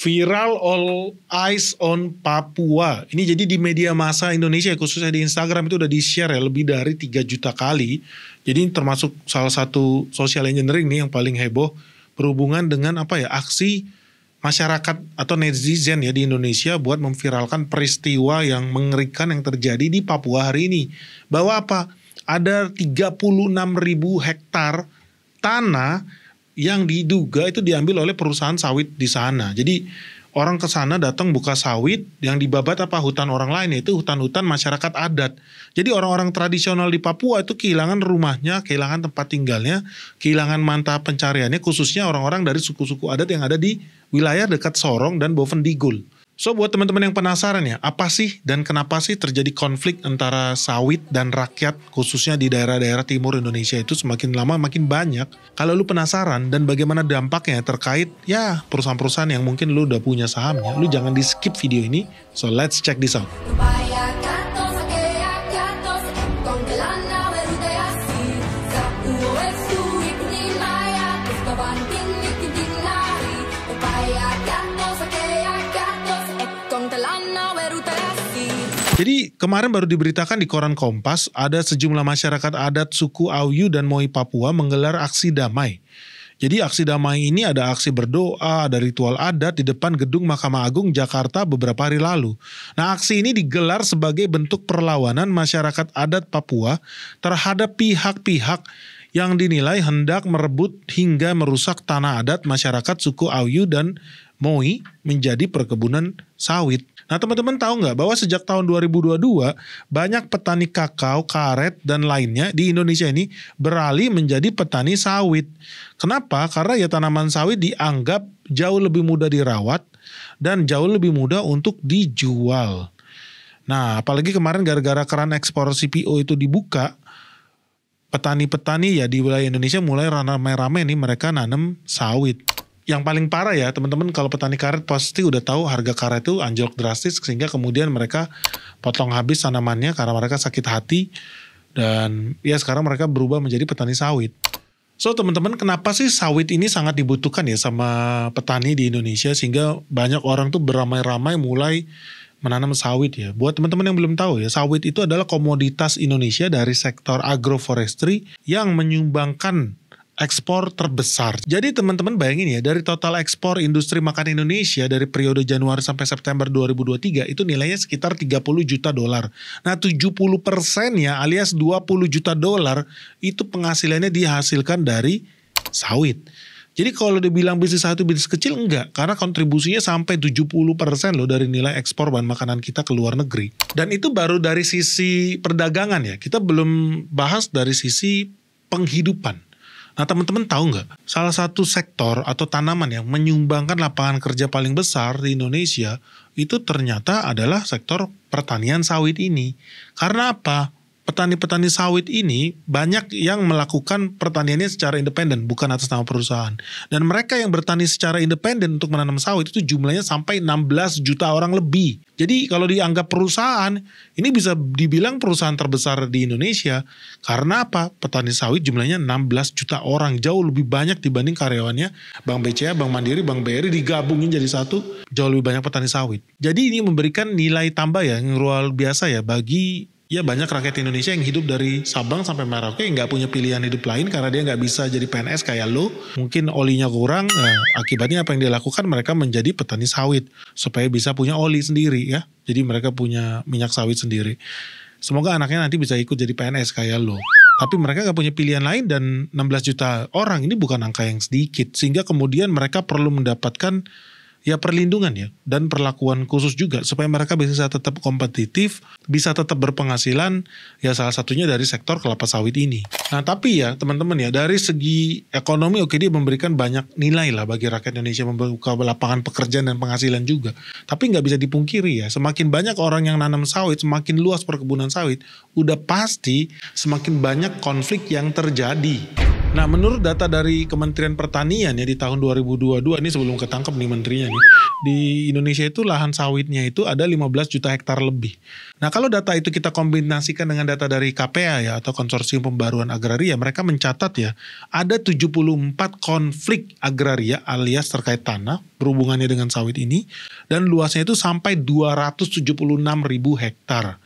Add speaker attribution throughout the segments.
Speaker 1: viral all eyes on Papua. Ini jadi di media massa Indonesia khususnya di Instagram itu udah di-share ya lebih dari 3 juta kali. Jadi ini termasuk salah satu social engineering nih yang paling heboh berhubungan dengan apa ya aksi masyarakat atau netizen ya di Indonesia buat memviralkan peristiwa yang mengerikan yang terjadi di Papua hari ini. Bahwa apa? Ada 36 ribu hektar tanah yang diduga itu diambil oleh perusahaan sawit di sana. Jadi orang ke sana datang buka sawit yang dibabat apa hutan orang lain itu hutan-hutan masyarakat adat. Jadi orang-orang tradisional di Papua itu kehilangan rumahnya, kehilangan tempat tinggalnya, kehilangan mata pencariannya khususnya orang-orang dari suku-suku adat yang ada di wilayah dekat Sorong dan Boven Digul. So buat teman-teman yang penasaran ya, apa sih dan kenapa sih terjadi konflik antara sawit dan rakyat khususnya di daerah-daerah timur Indonesia itu semakin lama makin banyak. Kalau lu penasaran dan bagaimana dampaknya terkait ya perusahaan-perusahaan yang mungkin lu udah punya sahamnya, lu jangan di skip video ini. So let's check this out. Kebayakan. Jadi kemarin baru diberitakan di koran Kompas ada sejumlah masyarakat adat suku Auyu dan Moi Papua menggelar aksi damai. Jadi aksi damai ini ada aksi berdoa, ada ritual adat di depan gedung Mahkamah Agung Jakarta beberapa hari lalu. Nah aksi ini digelar sebagai bentuk perlawanan masyarakat adat Papua terhadap pihak-pihak yang dinilai hendak merebut hingga merusak tanah adat masyarakat suku Auyu dan Moi menjadi perkebunan sawit. Nah teman-teman tahu nggak bahwa sejak tahun 2022 banyak petani kakao, karet, dan lainnya di Indonesia ini beralih menjadi petani sawit. Kenapa? Karena ya tanaman sawit dianggap jauh lebih mudah dirawat dan jauh lebih mudah untuk dijual. Nah apalagi kemarin gara-gara keran ekspor CPO itu dibuka, petani-petani ya di wilayah Indonesia mulai rame-rame nih mereka nanam sawit yang paling parah ya teman-teman kalau petani karet pasti udah tahu harga karet itu anjlok drastis sehingga kemudian mereka potong habis tanamannya karena mereka sakit hati dan ya sekarang mereka berubah menjadi petani sawit. So teman-teman kenapa sih sawit ini sangat dibutuhkan ya sama petani di Indonesia sehingga banyak orang tuh beramai-ramai mulai menanam sawit ya. Buat teman-teman yang belum tahu ya, sawit itu adalah komoditas Indonesia dari sektor agroforestry yang menyumbangkan ekspor terbesar. Jadi teman-teman bayangin ya, dari total ekspor industri makan Indonesia dari periode Januari sampai September 2023 itu nilainya sekitar 30 juta dolar. Nah 70 persennya alias 20 juta dolar itu penghasilannya dihasilkan dari sawit. Jadi kalau dibilang bisnis satu bisnis kecil enggak karena kontribusinya sampai 70% loh dari nilai ekspor bahan makanan kita ke luar negeri. Dan itu baru dari sisi perdagangan ya. Kita belum bahas dari sisi penghidupan. Nah teman-teman tahu nggak salah satu sektor atau tanaman yang menyumbangkan lapangan kerja paling besar di Indonesia itu ternyata adalah sektor pertanian sawit ini. Karena apa? petani-petani sawit ini banyak yang melakukan pertaniannya secara independen bukan atas nama perusahaan dan mereka yang bertani secara independen untuk menanam sawit itu jumlahnya sampai 16 juta orang lebih jadi kalau dianggap perusahaan ini bisa dibilang perusahaan terbesar di Indonesia karena apa petani sawit jumlahnya 16 juta orang jauh lebih banyak dibanding karyawannya Bank BCA Bank Mandiri Bank BRI digabungin jadi satu jauh lebih banyak petani sawit jadi ini memberikan nilai tambah ya yang luar biasa ya bagi ya banyak rakyat Indonesia yang hidup dari Sabang sampai Merauke nggak punya pilihan hidup lain karena dia nggak bisa jadi PNS kayak lo. Mungkin olinya kurang, nah, akibatnya apa yang dilakukan mereka menjadi petani sawit supaya bisa punya oli sendiri ya. Jadi mereka punya minyak sawit sendiri. Semoga anaknya nanti bisa ikut jadi PNS kayak lo. Tapi mereka nggak punya pilihan lain dan 16 juta orang ini bukan angka yang sedikit sehingga kemudian mereka perlu mendapatkan ya perlindungan ya dan perlakuan khusus juga supaya mereka bisa tetap kompetitif, bisa tetap berpenghasilan ya salah satunya dari sektor kelapa sawit ini. Nah, tapi ya teman-teman ya dari segi ekonomi oke dia memberikan banyak nilai lah bagi rakyat Indonesia membuka lapangan pekerjaan dan penghasilan juga. Tapi nggak bisa dipungkiri ya, semakin banyak orang yang nanam sawit, semakin luas perkebunan sawit, udah pasti semakin banyak konflik yang terjadi. Nah, menurut data dari Kementerian Pertanian ya di tahun 2022 ini sebelum ketangkep nih menterinya nih, di Indonesia itu lahan sawitnya itu ada 15 juta hektar lebih. Nah, kalau data itu kita kombinasikan dengan data dari KPA ya atau Konsorsium Pembaruan Agraria, mereka mencatat ya ada 74 konflik agraria alias terkait tanah berhubungannya dengan sawit ini dan luasnya itu sampai 276 ribu hektar.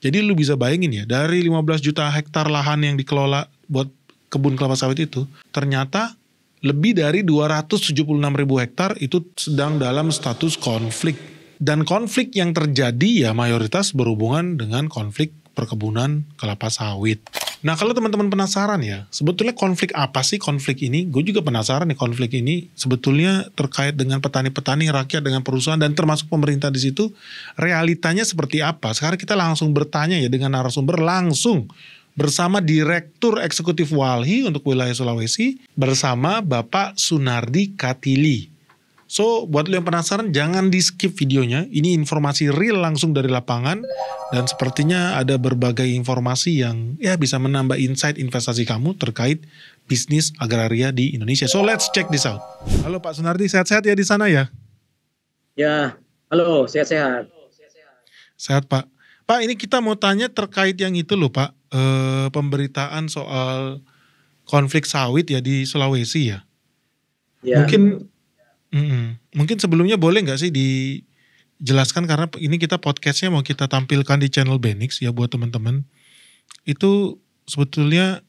Speaker 1: Jadi lu bisa bayangin ya dari 15 juta hektar lahan yang dikelola buat kebun kelapa sawit itu ternyata lebih dari 276 ribu hektar itu sedang dalam status konflik. Dan konflik yang terjadi ya mayoritas berhubungan dengan konflik perkebunan kelapa sawit. Nah kalau teman-teman penasaran ya, sebetulnya konflik apa sih konflik ini? Gue juga penasaran nih konflik ini sebetulnya terkait dengan petani-petani, rakyat dengan perusahaan, dan termasuk pemerintah di situ. Realitanya seperti apa? Sekarang kita langsung bertanya ya dengan narasumber langsung bersama Direktur Eksekutif Walhi untuk wilayah Sulawesi bersama Bapak Sunardi Katili. So, buat lo yang penasaran, jangan di skip videonya. Ini informasi real langsung dari lapangan. Dan sepertinya ada berbagai informasi yang ya bisa menambah insight investasi kamu terkait bisnis agraria di Indonesia. So, let's check this out. Halo Pak Sunardi, sehat-sehat ya di sana ya?
Speaker 2: Ya, halo, sehat-sehat.
Speaker 1: Sehat Pak. Pak ini kita mau tanya terkait yang itu loh Pak e, pemberitaan soal konflik sawit ya di Sulawesi ya. ya. Mungkin mm -mm. mungkin sebelumnya boleh nggak sih dijelaskan karena ini kita podcastnya mau kita tampilkan di channel Benix ya buat teman-teman itu sebetulnya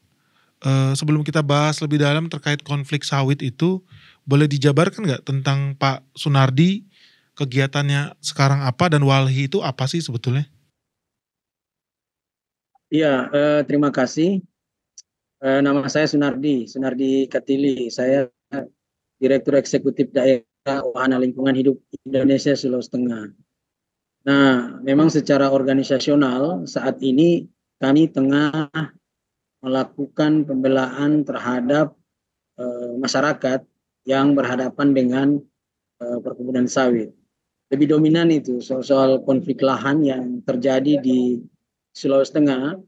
Speaker 1: e, sebelum kita bahas lebih dalam terkait konflik sawit itu boleh dijabarkan nggak tentang Pak Sunardi kegiatannya sekarang apa dan Walhi itu apa sih sebetulnya?
Speaker 2: Iya, eh, terima kasih. Eh, nama saya Sunardi, Sunardi Katili. Saya Direktur Eksekutif Daerah Wahana Lingkungan Hidup Indonesia Sulawesi Tengah. Nah, memang secara organisasional saat ini kami tengah melakukan pembelaan terhadap eh, masyarakat yang berhadapan dengan eh, perkebunan sawit. Lebih dominan itu soal-soal konflik lahan yang terjadi di Sulawesi Tengah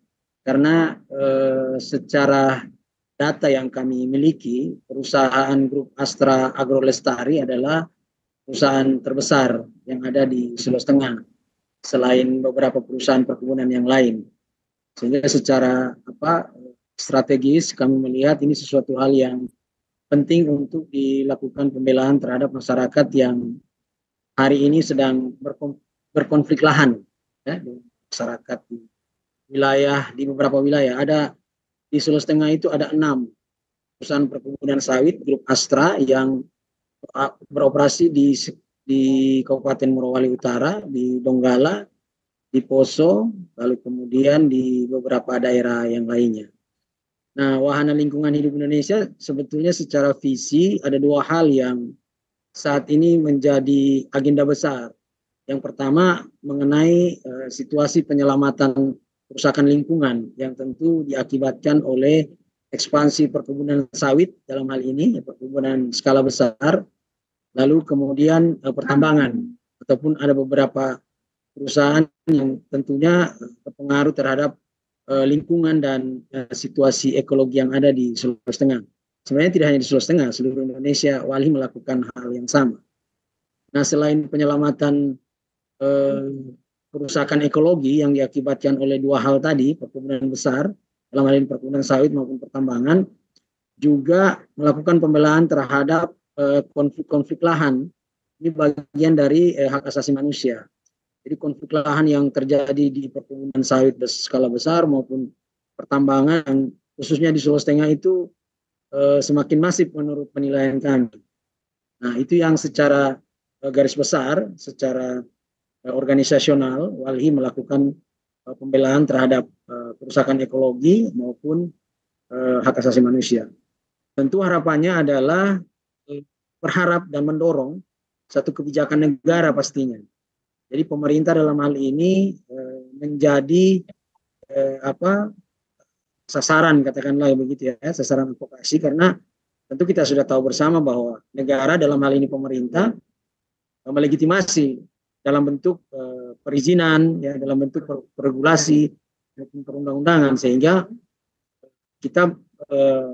Speaker 2: karena eh, secara data yang kami miliki perusahaan grup Astra Agro Lestari adalah perusahaan terbesar yang ada di Sulawesi Tengah selain beberapa perusahaan perkebunan yang lain sehingga secara apa strategis kami melihat ini sesuatu hal yang penting untuk dilakukan pembelaan terhadap masyarakat yang hari ini sedang berkonflik lahan ya, masyarakat di wilayah di beberapa wilayah ada di Sulawesi Tengah itu ada enam perusahaan perkebunan sawit grup Astra yang beroperasi di di Kabupaten Morowali Utara, di Donggala, di Poso, lalu kemudian di beberapa daerah yang lainnya. Nah, wahana lingkungan hidup Indonesia sebetulnya secara visi ada dua hal yang saat ini menjadi agenda besar. Yang pertama mengenai uh, situasi penyelamatan kerusakan lingkungan yang tentu diakibatkan oleh ekspansi perkebunan sawit dalam hal ini ya, perkebunan skala besar lalu kemudian uh, pertambangan ataupun ada beberapa perusahaan yang tentunya berpengaruh eh, terhadap uh, lingkungan dan uh, situasi ekologi yang ada di Sulawesi Tengah. Sebenarnya tidak hanya di Sulawesi Tengah, seluruh Indonesia Wali melakukan hal yang sama. Nah, selain penyelamatan kerusakan ekologi yang diakibatkan oleh dua hal tadi, perkebunan besar, dalam hal ini perkebunan sawit maupun pertambangan, juga melakukan pembelaan terhadap eh, konflik-konflik lahan. Ini bagian dari eh, hak asasi manusia. Jadi konflik lahan yang terjadi di perkebunan sawit skala besar maupun pertambangan, khususnya di Sulawesi Tengah itu eh, semakin masif menurut penilaian kami. Nah itu yang secara eh, garis besar, secara Eh, organisasional Walhi melakukan eh, pembelaan terhadap eh, kerusakan ekologi maupun hak asasi manusia. Tentu harapannya adalah berharap dan mendorong satu kebijakan negara pastinya. Jadi pemerintah dalam hal ini menjadi apa sasaran katakanlah begitu ya, sasaran advokasi karena tentu kita sudah tahu bersama bahwa negara dalam hal ini pemerintah melegitimasi dalam bentuk uh, perizinan, ya dalam bentuk regulasi maupun perundang-undangan sehingga kita uh,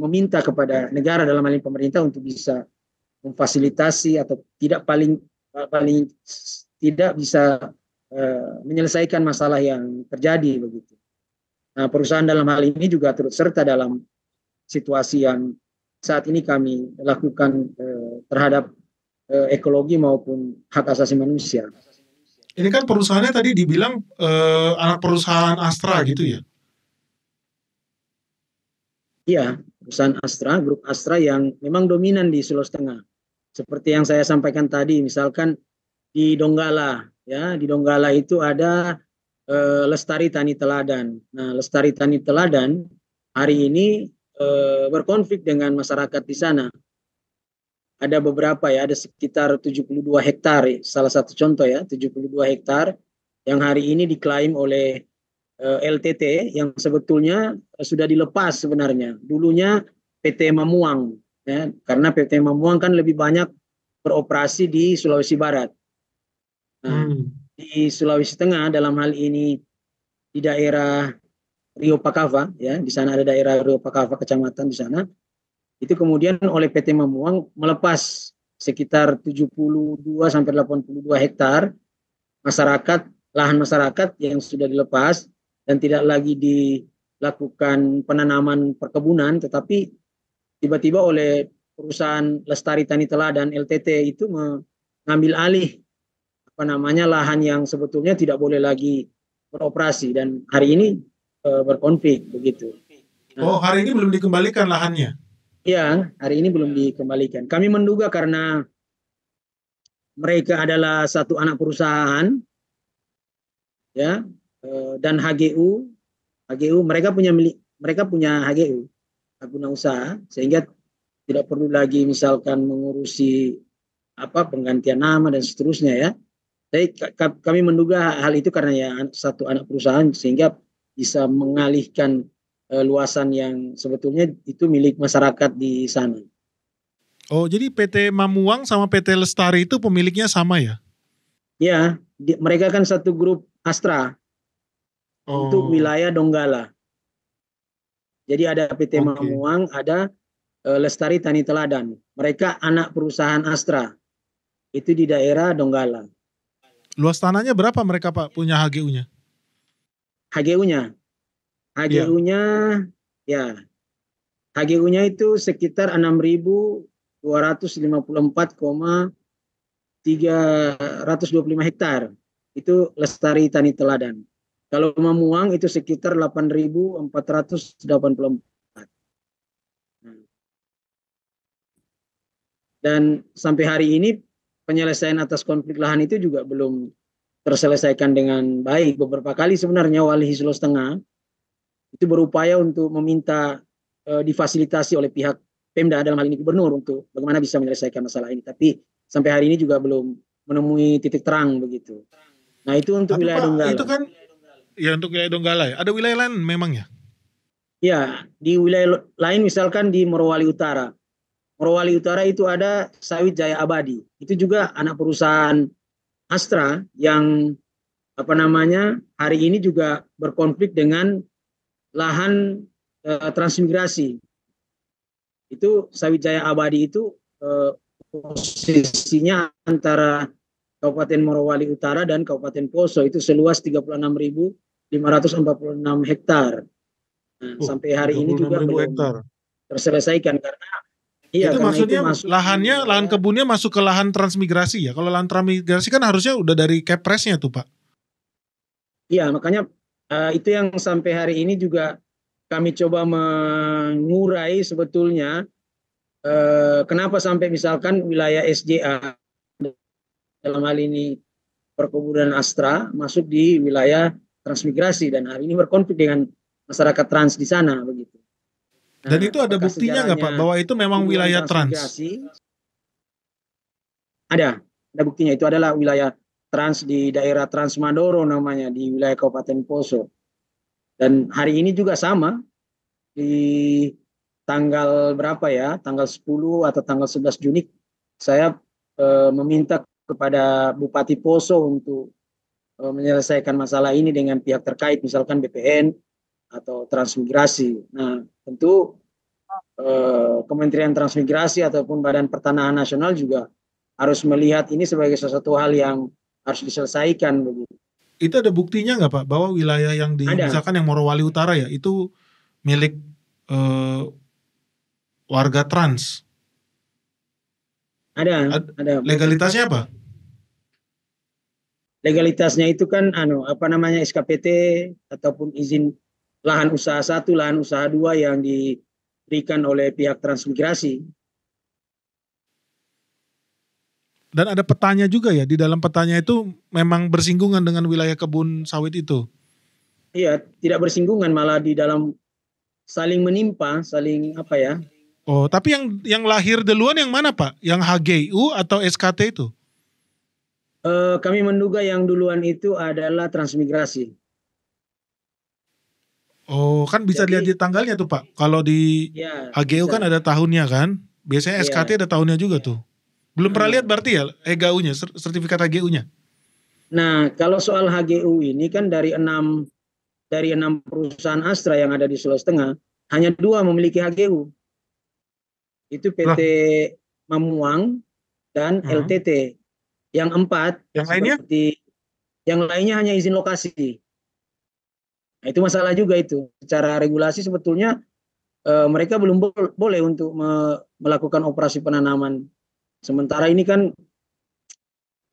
Speaker 2: meminta kepada negara dalam hal ini pemerintah untuk bisa memfasilitasi atau tidak paling paling tidak bisa uh, menyelesaikan masalah yang terjadi begitu. Nah, perusahaan dalam hal ini juga turut serta dalam situasi yang saat ini kami lakukan uh, terhadap Eh, ekologi maupun hak asasi manusia.
Speaker 1: Ini kan perusahaannya tadi dibilang eh, anak perusahaan Astra gitu ya?
Speaker 2: Iya, perusahaan Astra, grup Astra yang memang dominan di Sulawesi Tengah. Seperti yang saya sampaikan tadi, misalkan di Donggala, ya di Donggala itu ada eh, Lestari Tani Teladan. Nah, Lestari Tani Teladan hari ini eh, berkonflik dengan masyarakat di sana ada beberapa ya, ada sekitar 72 hektare. Salah satu contoh ya, 72 hektar yang hari ini diklaim oleh uh, eh, LTT yang sebetulnya sudah dilepas sebenarnya. Dulunya PT Mamuang ya, karena PT Mamuang kan lebih banyak beroperasi di Sulawesi Barat. Nah, hmm. di Sulawesi Tengah dalam hal ini di daerah Rio Pakava ya, di sana ada daerah Rio Pakava kecamatan di sana itu kemudian oleh PT Memuang melepas sekitar 72 sampai 82 hektar masyarakat lahan masyarakat yang sudah dilepas dan tidak lagi dilakukan penanaman perkebunan tetapi tiba-tiba oleh perusahaan Lestari Tani Teladan LTT itu mengambil alih apa namanya lahan yang sebetulnya tidak boleh lagi beroperasi dan hari ini e, berkonflik begitu. oh, hari ini belum dikembalikan lahannya? Ya, hari ini belum dikembalikan. Kami menduga karena mereka adalah satu anak perusahaan, ya, eh, dan HGU, HGU mereka punya milik, mereka punya HGU, guna usaha, sehingga tidak perlu lagi misalkan mengurusi apa penggantian nama dan seterusnya ya. Tapi kami menduga hal itu karena ya satu anak perusahaan sehingga bisa mengalihkan uh, luasan yang sebetulnya itu milik masyarakat di sana.
Speaker 1: Oh, jadi PT Mamuang sama PT Lestari itu pemiliknya
Speaker 2: sama ya? Ya, di, mereka kan satu grup Astra oh. untuk wilayah Donggala. Jadi ada PT okay. Mamuang, ada e, Lestari Tani Teladan. Mereka anak perusahaan Astra. Itu di daerah Donggala.
Speaker 1: Luas tanahnya berapa mereka Pak punya HGU-nya?
Speaker 2: HGU-nya Iya. HGU-nya ya, ya HGU-nya itu sekitar 6.254,325 hektar. Itu lestari tani teladan. Kalau memuang itu sekitar 8.484. Hmm. Dan sampai hari ini penyelesaian atas konflik lahan itu juga belum terselesaikan dengan baik. Beberapa kali sebenarnya Wali Hislo setengah itu berupaya untuk meminta e, difasilitasi oleh pihak Pemda dalam hal ini gubernur untuk bagaimana bisa menyelesaikan masalah ini. Tapi sampai hari ini juga belum menemui titik terang begitu. Nah itu untuk Tapi wilayah Pak, Donggala. Itu kan
Speaker 1: ya untuk wilayah Donggala ya. Ada wilayah lain memangnya?
Speaker 2: Ya di wilayah lain misalkan di Morowali Utara. Morowali Utara itu ada sawit Jaya Abadi. Itu juga anak perusahaan Astra yang apa namanya hari ini juga berkonflik dengan lahan e, transmigrasi. Itu sawit jaya abadi itu e, posisinya antara Kabupaten Morowali Utara dan Kabupaten Poso itu seluas 36.546 hektar. Nah, oh, sampai hari ini juga belum hektar. terselesaikan karena Iya, itu maksudnya itu masuk,
Speaker 1: lahannya, ya. lahan kebunnya masuk ke lahan transmigrasi ya. Kalau lahan transmigrasi kan harusnya udah dari kepresnya tuh pak.
Speaker 2: Iya, makanya uh, itu yang sampai hari ini juga kami coba mengurai sebetulnya uh, kenapa sampai misalkan wilayah SJA dalam hal ini perkuburan Astra masuk di wilayah transmigrasi dan hari ini berkonflik dengan masyarakat trans di sana begitu. Nah, dan itu ada buktinya nggak Pak bahwa itu memang wilayah trans? Ada, ada buktinya itu adalah wilayah trans di daerah Trans Madoro namanya di wilayah Kabupaten Poso. Dan hari ini juga sama di tanggal berapa ya? Tanggal 10 atau tanggal 11 Juni saya e, meminta kepada Bupati Poso untuk e, menyelesaikan masalah ini dengan pihak terkait misalkan BPN atau transmigrasi. Nah, tentu e, Kementerian Transmigrasi ataupun Badan Pertanahan Nasional juga harus melihat ini sebagai sesuatu hal yang harus diselesaikan begitu.
Speaker 1: Itu ada buktinya nggak Pak bahwa wilayah yang di ada. misalkan yang Morowali Utara ya itu milik uh, warga trans?
Speaker 2: Ada, Ad, ada. Legalitasnya apa? Legalitasnya itu kan anu apa namanya SKPT ataupun izin lahan usaha satu, lahan usaha dua yang diberikan oleh pihak transmigrasi.
Speaker 1: Dan ada petanya juga ya, di dalam petanya itu memang bersinggungan dengan wilayah kebun sawit itu.
Speaker 2: Iya, tidak bersinggungan malah di dalam saling menimpa, saling apa ya?
Speaker 1: Oh, tapi yang yang lahir duluan yang mana Pak? Yang HGU atau SKT itu?
Speaker 2: E, kami menduga yang duluan itu adalah transmigrasi.
Speaker 1: Oh, kan bisa Jadi, lihat di tanggalnya tuh Pak. Kalau di ya, HGU bisa. kan ada tahunnya kan. Biasanya iya. SKT ada tahunnya juga ya. tuh. Belum pernah hmm. lihat berarti ya HGU-nya, sertifikat HGU-nya?
Speaker 2: Nah, kalau soal HGU ini kan dari enam dari enam perusahaan Astra yang ada di Sulawesi Tengah, hanya dua memiliki HGU. Itu PT nah. Mamuang dan -huh. Hmm. LTT. Yang empat, yang lainnya? Seperti, yang lainnya hanya izin lokasi. Nah, itu masalah juga itu. Secara regulasi sebetulnya e, mereka belum bo boleh untuk me melakukan operasi penanaman Sementara ini kan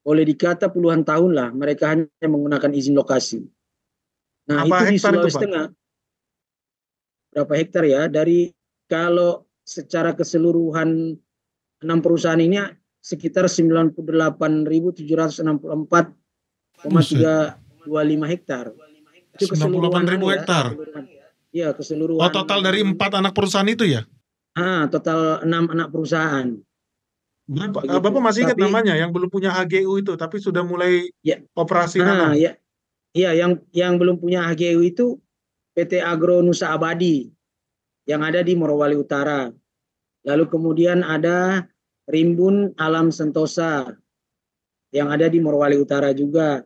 Speaker 2: boleh dikata puluhan tahun lah mereka hanya menggunakan izin lokasi.
Speaker 1: Nah Apa itu di Sulawesi itu, Tengah
Speaker 2: berapa hektar ya dari kalau secara keseluruhan enam perusahaan ini sekitar 98.764,325 hektar. Itu delapan 98.000 ya. hektar. Iya, keseluruhan.
Speaker 1: Oh, total dari empat anak perusahaan itu ya? Ah,
Speaker 2: total enam anak perusahaan. Bapak, eh, Bapak masih ingat tapi, namanya yang belum punya HGU itu tapi sudah mulai ya. operasi nah, nanam. Ya. Iya, yang yang belum punya HGU itu PT Agro Nusa Abadi yang ada di Morowali Utara. Lalu kemudian ada Rimbun Alam Sentosa yang ada di Morowali Utara juga.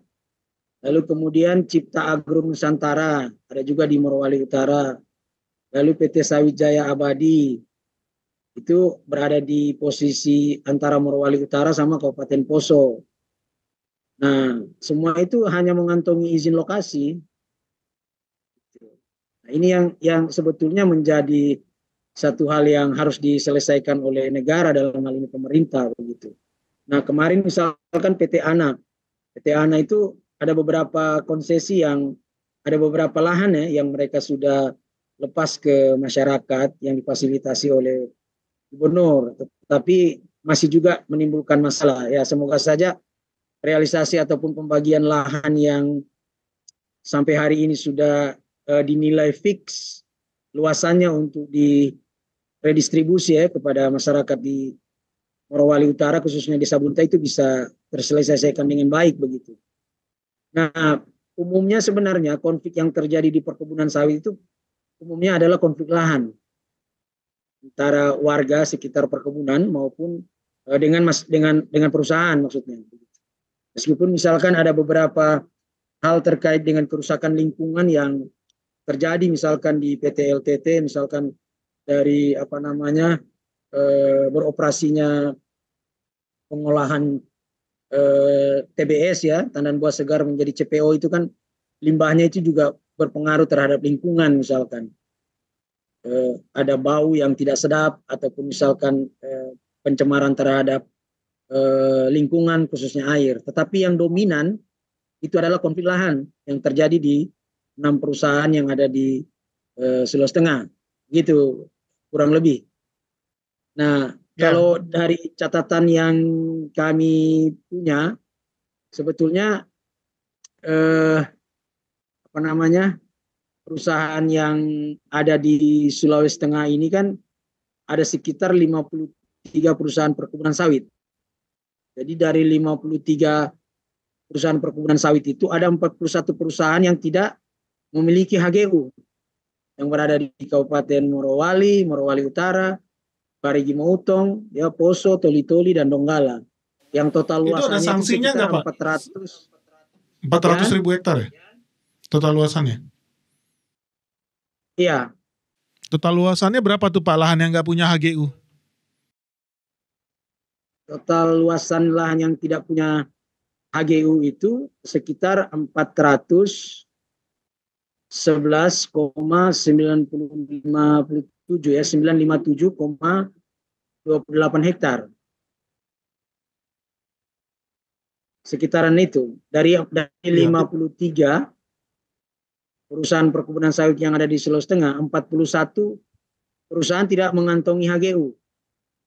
Speaker 2: Lalu kemudian Cipta Agro Nusantara ada juga di Morowali Utara. Lalu PT Sawijaya Abadi itu berada di posisi antara Morowali Utara sama Kabupaten Poso. Nah, semua itu hanya mengantongi izin lokasi. Nah, ini yang yang sebetulnya menjadi satu hal yang harus diselesaikan oleh negara dalam hal ini pemerintah begitu. Nah, kemarin misalkan PT ANA. PT ANA itu ada beberapa konsesi yang ada beberapa lahan ya yang mereka sudah lepas ke masyarakat yang difasilitasi oleh gubernur, tapi masih juga menimbulkan masalah. Ya, semoga saja realisasi ataupun pembagian lahan yang sampai hari ini sudah uh, dinilai fix luasannya untuk redistribusi ya kepada masyarakat di Morowali Utara khususnya di Sabunta itu bisa terselesaikan dengan baik begitu. Nah, umumnya sebenarnya konflik yang terjadi di perkebunan sawit itu umumnya adalah konflik lahan antara warga sekitar perkebunan maupun e, dengan mas dengan dengan perusahaan maksudnya. Meskipun misalkan ada beberapa hal terkait dengan kerusakan lingkungan yang terjadi misalkan di PT LTT misalkan dari apa namanya e, beroperasinya pengolahan e, TBS ya tandan buah segar menjadi CPO itu kan limbahnya itu juga berpengaruh terhadap lingkungan misalkan eh, ada bau yang tidak sedap ataupun misalkan eh, pencemaran terhadap eh, lingkungan khususnya air. Tetapi yang dominan itu adalah konflik lahan yang terjadi di enam perusahaan yang ada di eh, Sulawesi Tengah. Gitu kurang lebih. Nah, ya. kalau dari catatan yang kami punya sebetulnya eh apa namanya? perusahaan yang ada di Sulawesi Tengah ini kan ada sekitar 53 perusahaan perkebunan sawit. Jadi dari 53 perusahaan perkebunan sawit itu ada 41 perusahaan yang tidak memiliki HGU yang berada di Kabupaten Morowali, Morowali Utara, Parigi Mautong, ya Poso, Toli-Toli dan Donggala. Yang total luasannya itu ada sanksinya itu
Speaker 1: 400 Pak? 400 400 ya? ribu hektar ya? Total luasannya? Iya. Total luasannya berapa tuh Pak lahan yang nggak punya HGU?
Speaker 2: Total luasan lahan yang tidak punya HGU itu sekitar 411,957 ya 957,28 hektar. Sekitaran itu dari dari 53 iya perusahaan perkebunan sawit yang ada di Sulawesi Tengah, 41 perusahaan tidak mengantongi HGU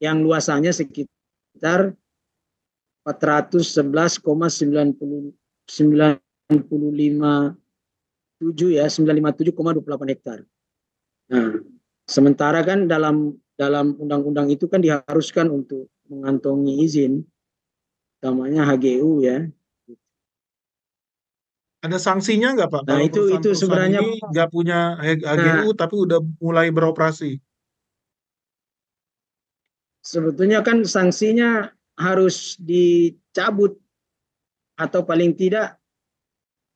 Speaker 2: yang luasannya sekitar lima tujuh ya 957,28 hektar. Nah, sementara kan dalam dalam undang-undang itu kan diharuskan untuk mengantongi izin namanya HGU ya
Speaker 1: ada sanksinya nggak Pak? Nah itu itu sebenarnya nggak punya HGU nah, tapi udah mulai beroperasi.
Speaker 2: Sebetulnya kan sanksinya harus dicabut atau paling tidak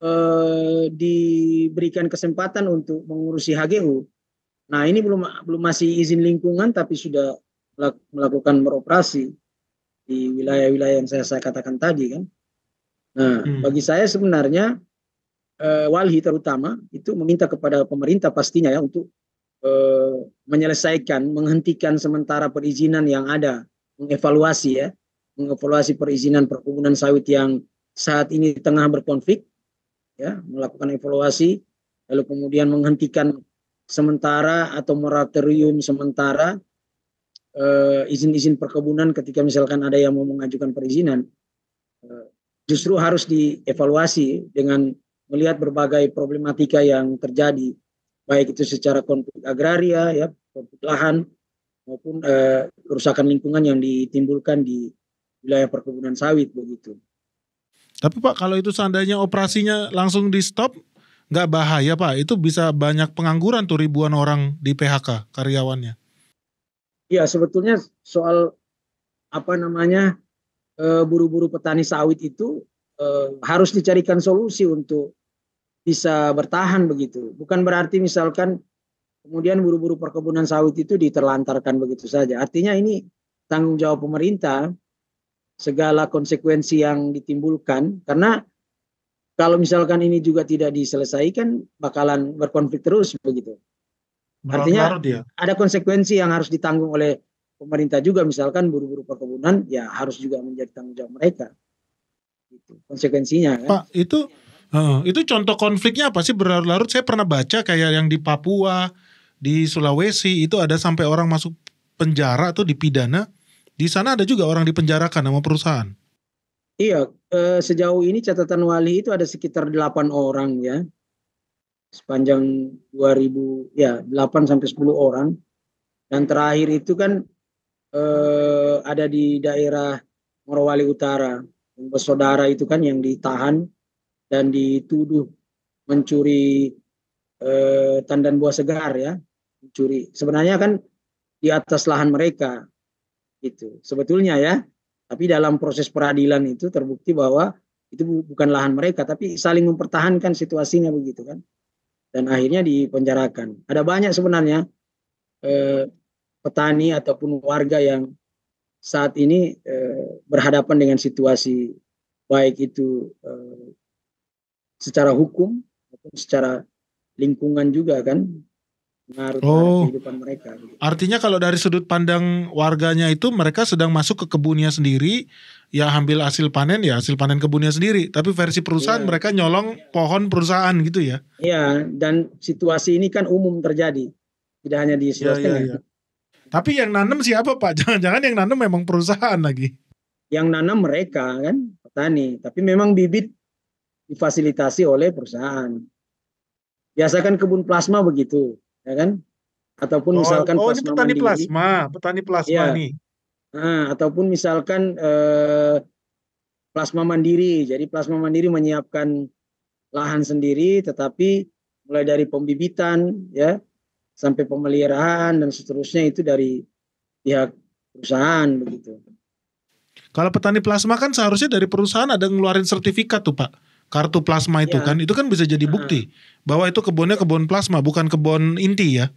Speaker 2: eh, diberikan kesempatan untuk mengurusi HGU. Nah ini belum belum masih izin lingkungan tapi sudah melakukan beroperasi di wilayah-wilayah yang saya saya katakan tadi kan. Nah hmm. bagi saya sebenarnya uh, wali terutama itu meminta kepada pemerintah pastinya ya untuk uh, menyelesaikan, menghentikan sementara perizinan yang ada, mengevaluasi ya, mengevaluasi perizinan perkebunan sawit yang saat ini tengah berkonflik, ya melakukan evaluasi, lalu kemudian menghentikan sementara atau moratorium sementara eh, izin-izin uh, perkebunan ketika misalkan ada yang mau mengajukan perizinan, uh, justru harus dievaluasi dengan melihat berbagai problematika yang terjadi baik itu secara konflik agraria ya konflik lahan maupun eh, kerusakan lingkungan yang ditimbulkan di wilayah perkebunan sawit begitu.
Speaker 1: Tapi Pak kalau itu seandainya operasinya langsung di stop nggak bahaya Pak itu bisa banyak pengangguran tuh ribuan orang di PHK karyawannya.
Speaker 2: Iya sebetulnya soal apa namanya eh, buru-buru e, petani sawit itu eh, harus dicarikan solusi untuk bisa bertahan begitu. Bukan berarti misalkan kemudian buru-buru perkebunan sawit itu diterlantarkan begitu saja. Artinya ini tanggung jawab pemerintah segala konsekuensi yang ditimbulkan karena kalau misalkan ini juga tidak diselesaikan bakalan berkonflik terus begitu. Artinya ada konsekuensi yang harus ditanggung oleh pemerintah juga misalkan buru-buru perkebunan ya harus juga menjadi tanggung jawab mereka. Itu konsekuensinya kan. Pak,
Speaker 1: itu uh, itu contoh konfliknya apa sih berlarut-larut? Saya pernah baca kayak yang di Papua, di Sulawesi itu ada sampai orang masuk penjara atau dipidana. Di sana ada juga orang dipenjarakan sama perusahaan.
Speaker 2: Iya, eh, sejauh ini catatan wali itu ada sekitar 8 orang ya. Sepanjang 2000 ya 8 sampai 10 orang. Dan terakhir itu kan eh, ada di daerah Morowali Utara yang bersaudara itu kan yang ditahan dan dituduh mencuri eh, tandan buah segar ya mencuri sebenarnya kan di atas lahan mereka itu sebetulnya ya tapi dalam proses peradilan itu terbukti bahwa itu bukan lahan mereka tapi saling mempertahankan situasinya begitu kan dan akhirnya dipenjarakan ada banyak sebenarnya eh, petani ataupun warga yang saat ini eh, berhadapan dengan situasi baik itu eh, secara hukum maupun secara lingkungan juga kan pengaruh oh, kehidupan mereka. Gitu.
Speaker 1: Artinya kalau dari sudut pandang warganya itu mereka sedang masuk ke kebunnya sendiri, ya ambil hasil panen ya hasil panen kebunnya sendiri. Tapi versi perusahaan iya. mereka nyolong pohon perusahaan gitu ya?
Speaker 2: Iya, dan situasi ini kan umum terjadi, tidak hanya di Sulawesi iya, iya, Tengah. Tapi yang nanam siapa Pak? Jangan-jangan yang nanam memang perusahaan lagi. Yang nanam mereka kan petani, tapi memang bibit difasilitasi oleh perusahaan. Biasakan kebun plasma begitu, ya kan? Ataupun oh, misalkan oh, plasma ini petani mandiri. plasma, petani plasma ya. nih. Nah, ataupun misalkan eh, plasma mandiri. Jadi plasma mandiri menyiapkan lahan sendiri tetapi mulai dari pembibitan ya sampai pemeliharaan dan seterusnya itu dari pihak perusahaan begitu. Kalau petani plasma kan seharusnya dari perusahaan ada
Speaker 1: ngeluarin sertifikat tuh Pak. Kartu plasma itu ya. kan, itu kan bisa jadi bukti nah. bahwa itu kebunnya kebun plasma bukan kebun inti ya.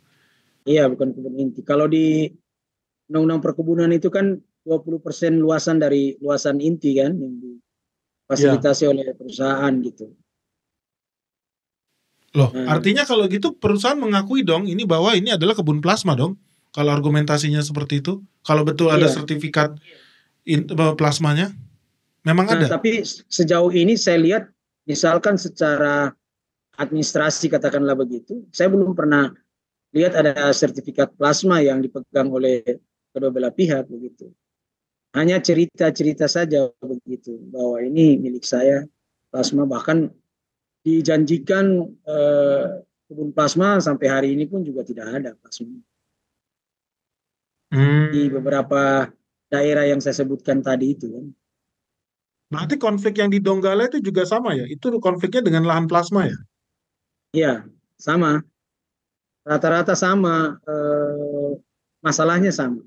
Speaker 2: Iya, bukan kebun inti. Kalau di undang-undang perkebunan itu kan 20% luasan dari luasan inti kan yang iya. difasilitasi ya. oleh perusahaan gitu.
Speaker 1: Loh, hmm. artinya kalau gitu perusahaan mengakui dong ini bahwa ini adalah kebun plasma dong. Kalau argumentasinya seperti itu, kalau betul iya. ada sertifikat in, plasmanya, memang nah, ada.
Speaker 2: Tapi sejauh ini saya lihat, misalkan secara administrasi katakanlah begitu, saya belum pernah lihat ada sertifikat plasma yang dipegang oleh kedua belah pihak begitu. Hanya cerita-cerita saja begitu bahwa ini milik saya plasma bahkan dijanjikan eh, kebun plasma sampai hari ini pun juga tidak ada plasma. Hmm. Di beberapa daerah yang saya sebutkan tadi itu kan. Berarti konflik
Speaker 1: yang di Donggala itu juga sama ya? Itu konfliknya dengan lahan plasma ya? Iya, sama.
Speaker 2: Rata-rata sama. Eh, masalahnya sama.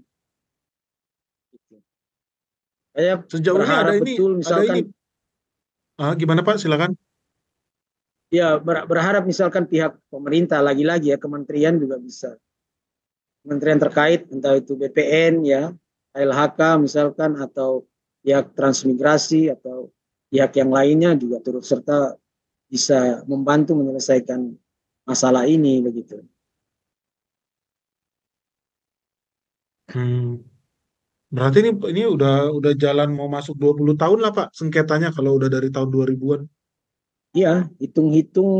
Speaker 2: Saya sejauh ini ada betul, ini, misalkan, ada ini.
Speaker 1: Ah, gimana Pak? Silakan
Speaker 2: ya berharap misalkan pihak pemerintah lagi-lagi ya kementerian juga bisa kementerian terkait entah itu BPN ya LHK misalkan atau pihak transmigrasi atau pihak yang lainnya juga turut serta bisa membantu menyelesaikan masalah ini begitu. Hmm.
Speaker 1: Berarti ini ini udah udah jalan mau masuk 20 tahun lah Pak sengketanya kalau udah dari tahun 2000-an. Iya hitung-hitung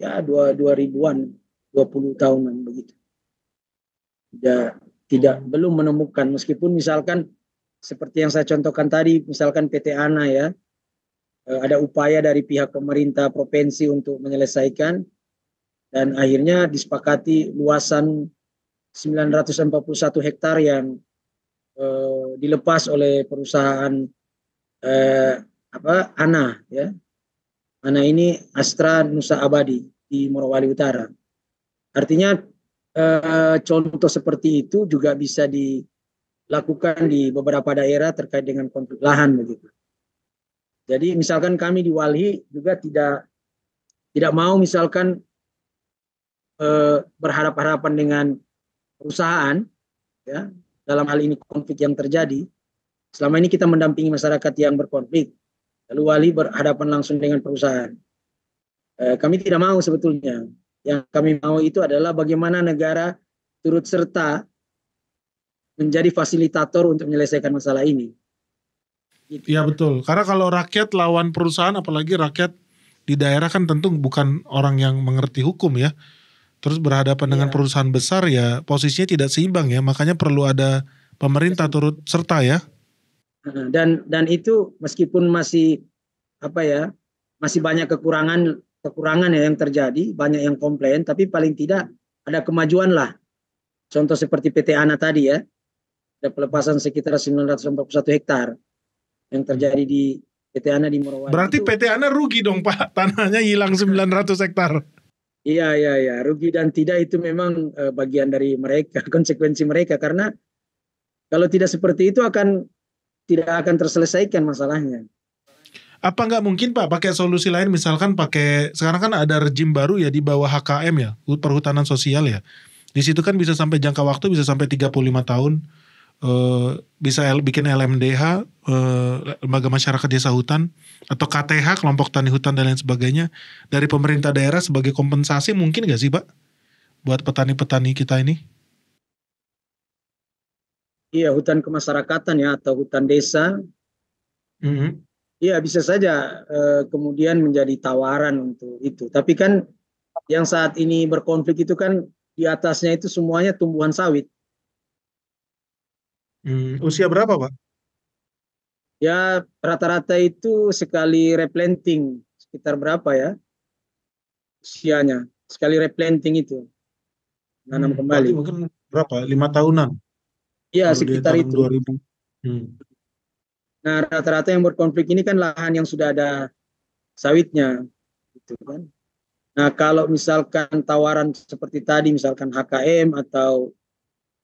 Speaker 2: ya dua dua ribuan dua puluh tahunan begitu tidak tidak belum menemukan meskipun misalkan seperti yang saya contohkan tadi misalkan PT ANA ya eh, ada upaya dari pihak pemerintah provinsi untuk menyelesaikan dan akhirnya disepakati luasan 941 hektar yang eh, dilepas oleh perusahaan eh, apa ANA ya Mana ini Astra Nusa Abadi di Morowali Utara. Artinya eh, contoh seperti itu juga bisa dilakukan di beberapa daerah terkait dengan konflik lahan begitu. Jadi misalkan kami di Walhi juga tidak tidak mau misalkan eh, berharap-harapan dengan perusahaan ya dalam hal ini konflik yang terjadi. Selama ini kita mendampingi masyarakat yang berkonflik Lalu wali berhadapan langsung dengan perusahaan. Eh, kami tidak mau sebetulnya. Yang kami mau itu adalah bagaimana negara turut serta menjadi fasilitator untuk menyelesaikan masalah ini.
Speaker 1: Gitu. Ya betul. Karena
Speaker 2: kalau rakyat
Speaker 1: lawan perusahaan, apalagi rakyat di daerah kan tentu bukan orang yang mengerti hukum ya. Terus berhadapan ya. dengan iya. perusahaan besar ya posisinya tidak seimbang ya. Makanya perlu ada pemerintah turut serta ya
Speaker 2: dan dan itu meskipun masih apa ya masih banyak kekurangan kekurangan yang terjadi banyak yang komplain tapi paling tidak ada kemajuan lah contoh seperti PT ANA tadi ya ada pelepasan sekitar 941 hektar yang terjadi di PT ANA di Morowali
Speaker 1: berarti itu. PT ANA rugi dong Pak tanahnya hilang 900 hektar
Speaker 2: iya iya iya rugi dan tidak itu memang eh, bagian dari mereka konsekuensi mereka karena kalau tidak seperti itu akan tidak akan terselesaikan masalahnya.
Speaker 1: Apa nggak mungkin Pak pakai solusi lain misalkan pakai sekarang kan ada rejim baru ya di bawah HKM ya, perhutanan sosial ya. Di situ kan bisa sampai jangka waktu bisa sampai 35 tahun. Eh, bisa L, bikin LMDH eh, lembaga masyarakat desa hutan atau KTH kelompok tani hutan dan lain sebagainya dari pemerintah daerah sebagai kompensasi mungkin nggak sih pak buat petani-petani kita ini?
Speaker 2: Iya, hutan kemasyarakatan ya atau hutan desa. Mm -hmm. Iya, bisa saja eh, kemudian menjadi tawaran untuk itu. Tapi kan yang saat ini berkonflik itu kan di atasnya itu semuanya tumbuhan sawit. Mm, usia berapa, Pak? Ya, rata-rata itu sekali replanting sekitar berapa ya? Usianya sekali replanting itu. Nanam hmm, kembali. Mungkin
Speaker 1: berapa? Lima tahunan. Iya, sekitar itu. 2000.
Speaker 2: Hmm. Nah, rata-rata yang berkonflik ini kan lahan yang sudah ada sawitnya, gitu kan. Nah, kalau misalkan tawaran seperti tadi, misalkan HKM atau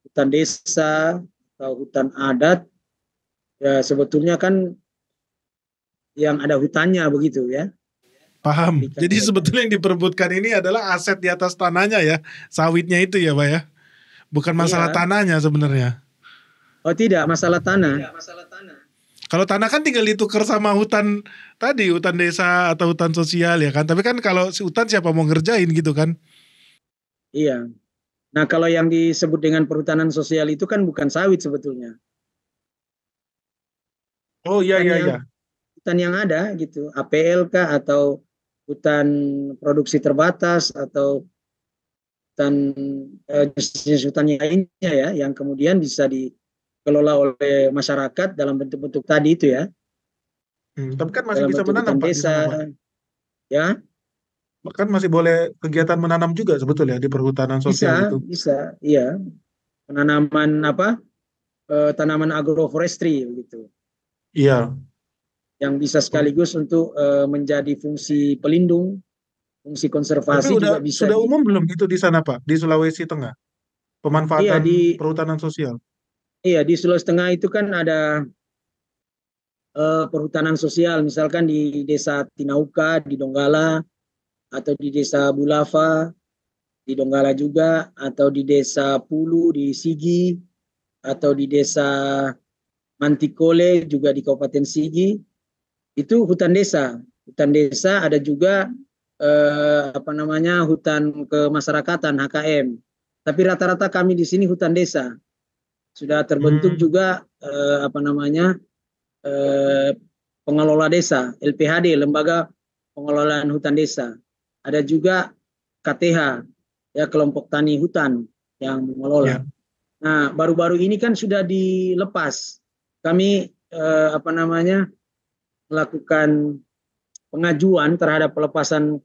Speaker 2: hutan desa atau hutan adat, ya sebetulnya kan yang ada hutannya begitu ya.
Speaker 1: Paham. Jadi,
Speaker 2: sebetulnya yang diperbutkan ini adalah aset di atas
Speaker 1: tanahnya ya, sawitnya itu ya, Pak ya. Bukan masalah iya. tanahnya sebenarnya. Oh tidak, masalah tanah. Tidak, masalah tanah. Kalau tanah kan tinggal ditukar sama hutan tadi, hutan desa atau hutan sosial ya kan. Tapi kan kalau si hutan siapa mau ngerjain gitu kan?
Speaker 2: Iya. Nah kalau yang disebut dengan perhutanan sosial itu kan bukan sawit sebetulnya. Oh iya iya iya. Hutan yang ada gitu, APLK atau hutan produksi terbatas atau hutan eh, jenis-jenis hutan yang lainnya ya, yang kemudian bisa di dikelola oleh masyarakat dalam bentuk-bentuk tadi itu ya.
Speaker 1: Hmm, tapi kan masih dalam bisa menanam
Speaker 2: Pak. ya. Kan masih boleh kegiatan menanam
Speaker 1: juga sebetulnya di perhutanan sosial bisa, itu.
Speaker 2: Bisa, iya. Penanaman apa? E, tanaman agroforestry begitu. Iya. Yang bisa sekaligus untuk e, menjadi fungsi pelindung, fungsi konservasi Tapi juga bisa. Sudah di... Gitu. umum
Speaker 1: belum itu di sana Pak, di
Speaker 2: Sulawesi Tengah? Iya, Pemanfaatan iya, di,
Speaker 1: perhutanan sosial
Speaker 2: iya di sulawesi tengah itu kan ada eh, perhutanan sosial misalkan di desa tinauka di donggala atau di desa bulava di donggala juga atau di desa pulu di sigi atau di desa mantikole juga di kabupaten sigi itu hutan desa hutan desa ada juga eh, apa namanya hutan kemasyarakatan HKM tapi rata-rata kami di sini hutan desa sudah terbentuk hmm. juga eh, apa namanya eh, pengelola desa LPHD lembaga pengelolaan hutan desa ada juga KTH ya kelompok tani hutan yang mengelola ya. nah baru-baru ini kan sudah dilepas kami eh, apa namanya melakukan pengajuan terhadap pelepasan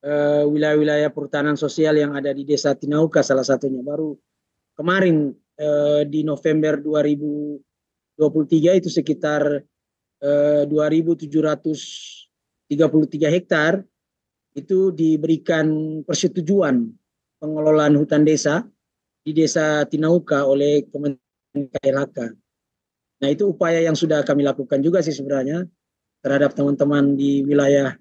Speaker 2: eh, wilayah-wilayah eh, perhutanan sosial yang ada di desa Tinauka salah satunya baru kemarin Eh, di November 2023 itu sekitar 2.733 eh, hektar itu diberikan persetujuan pengelolaan hutan desa di desa Tinauka oleh Kementerian KLHK. Nah itu upaya yang sudah kami lakukan juga sih sebenarnya terhadap teman-teman di wilayah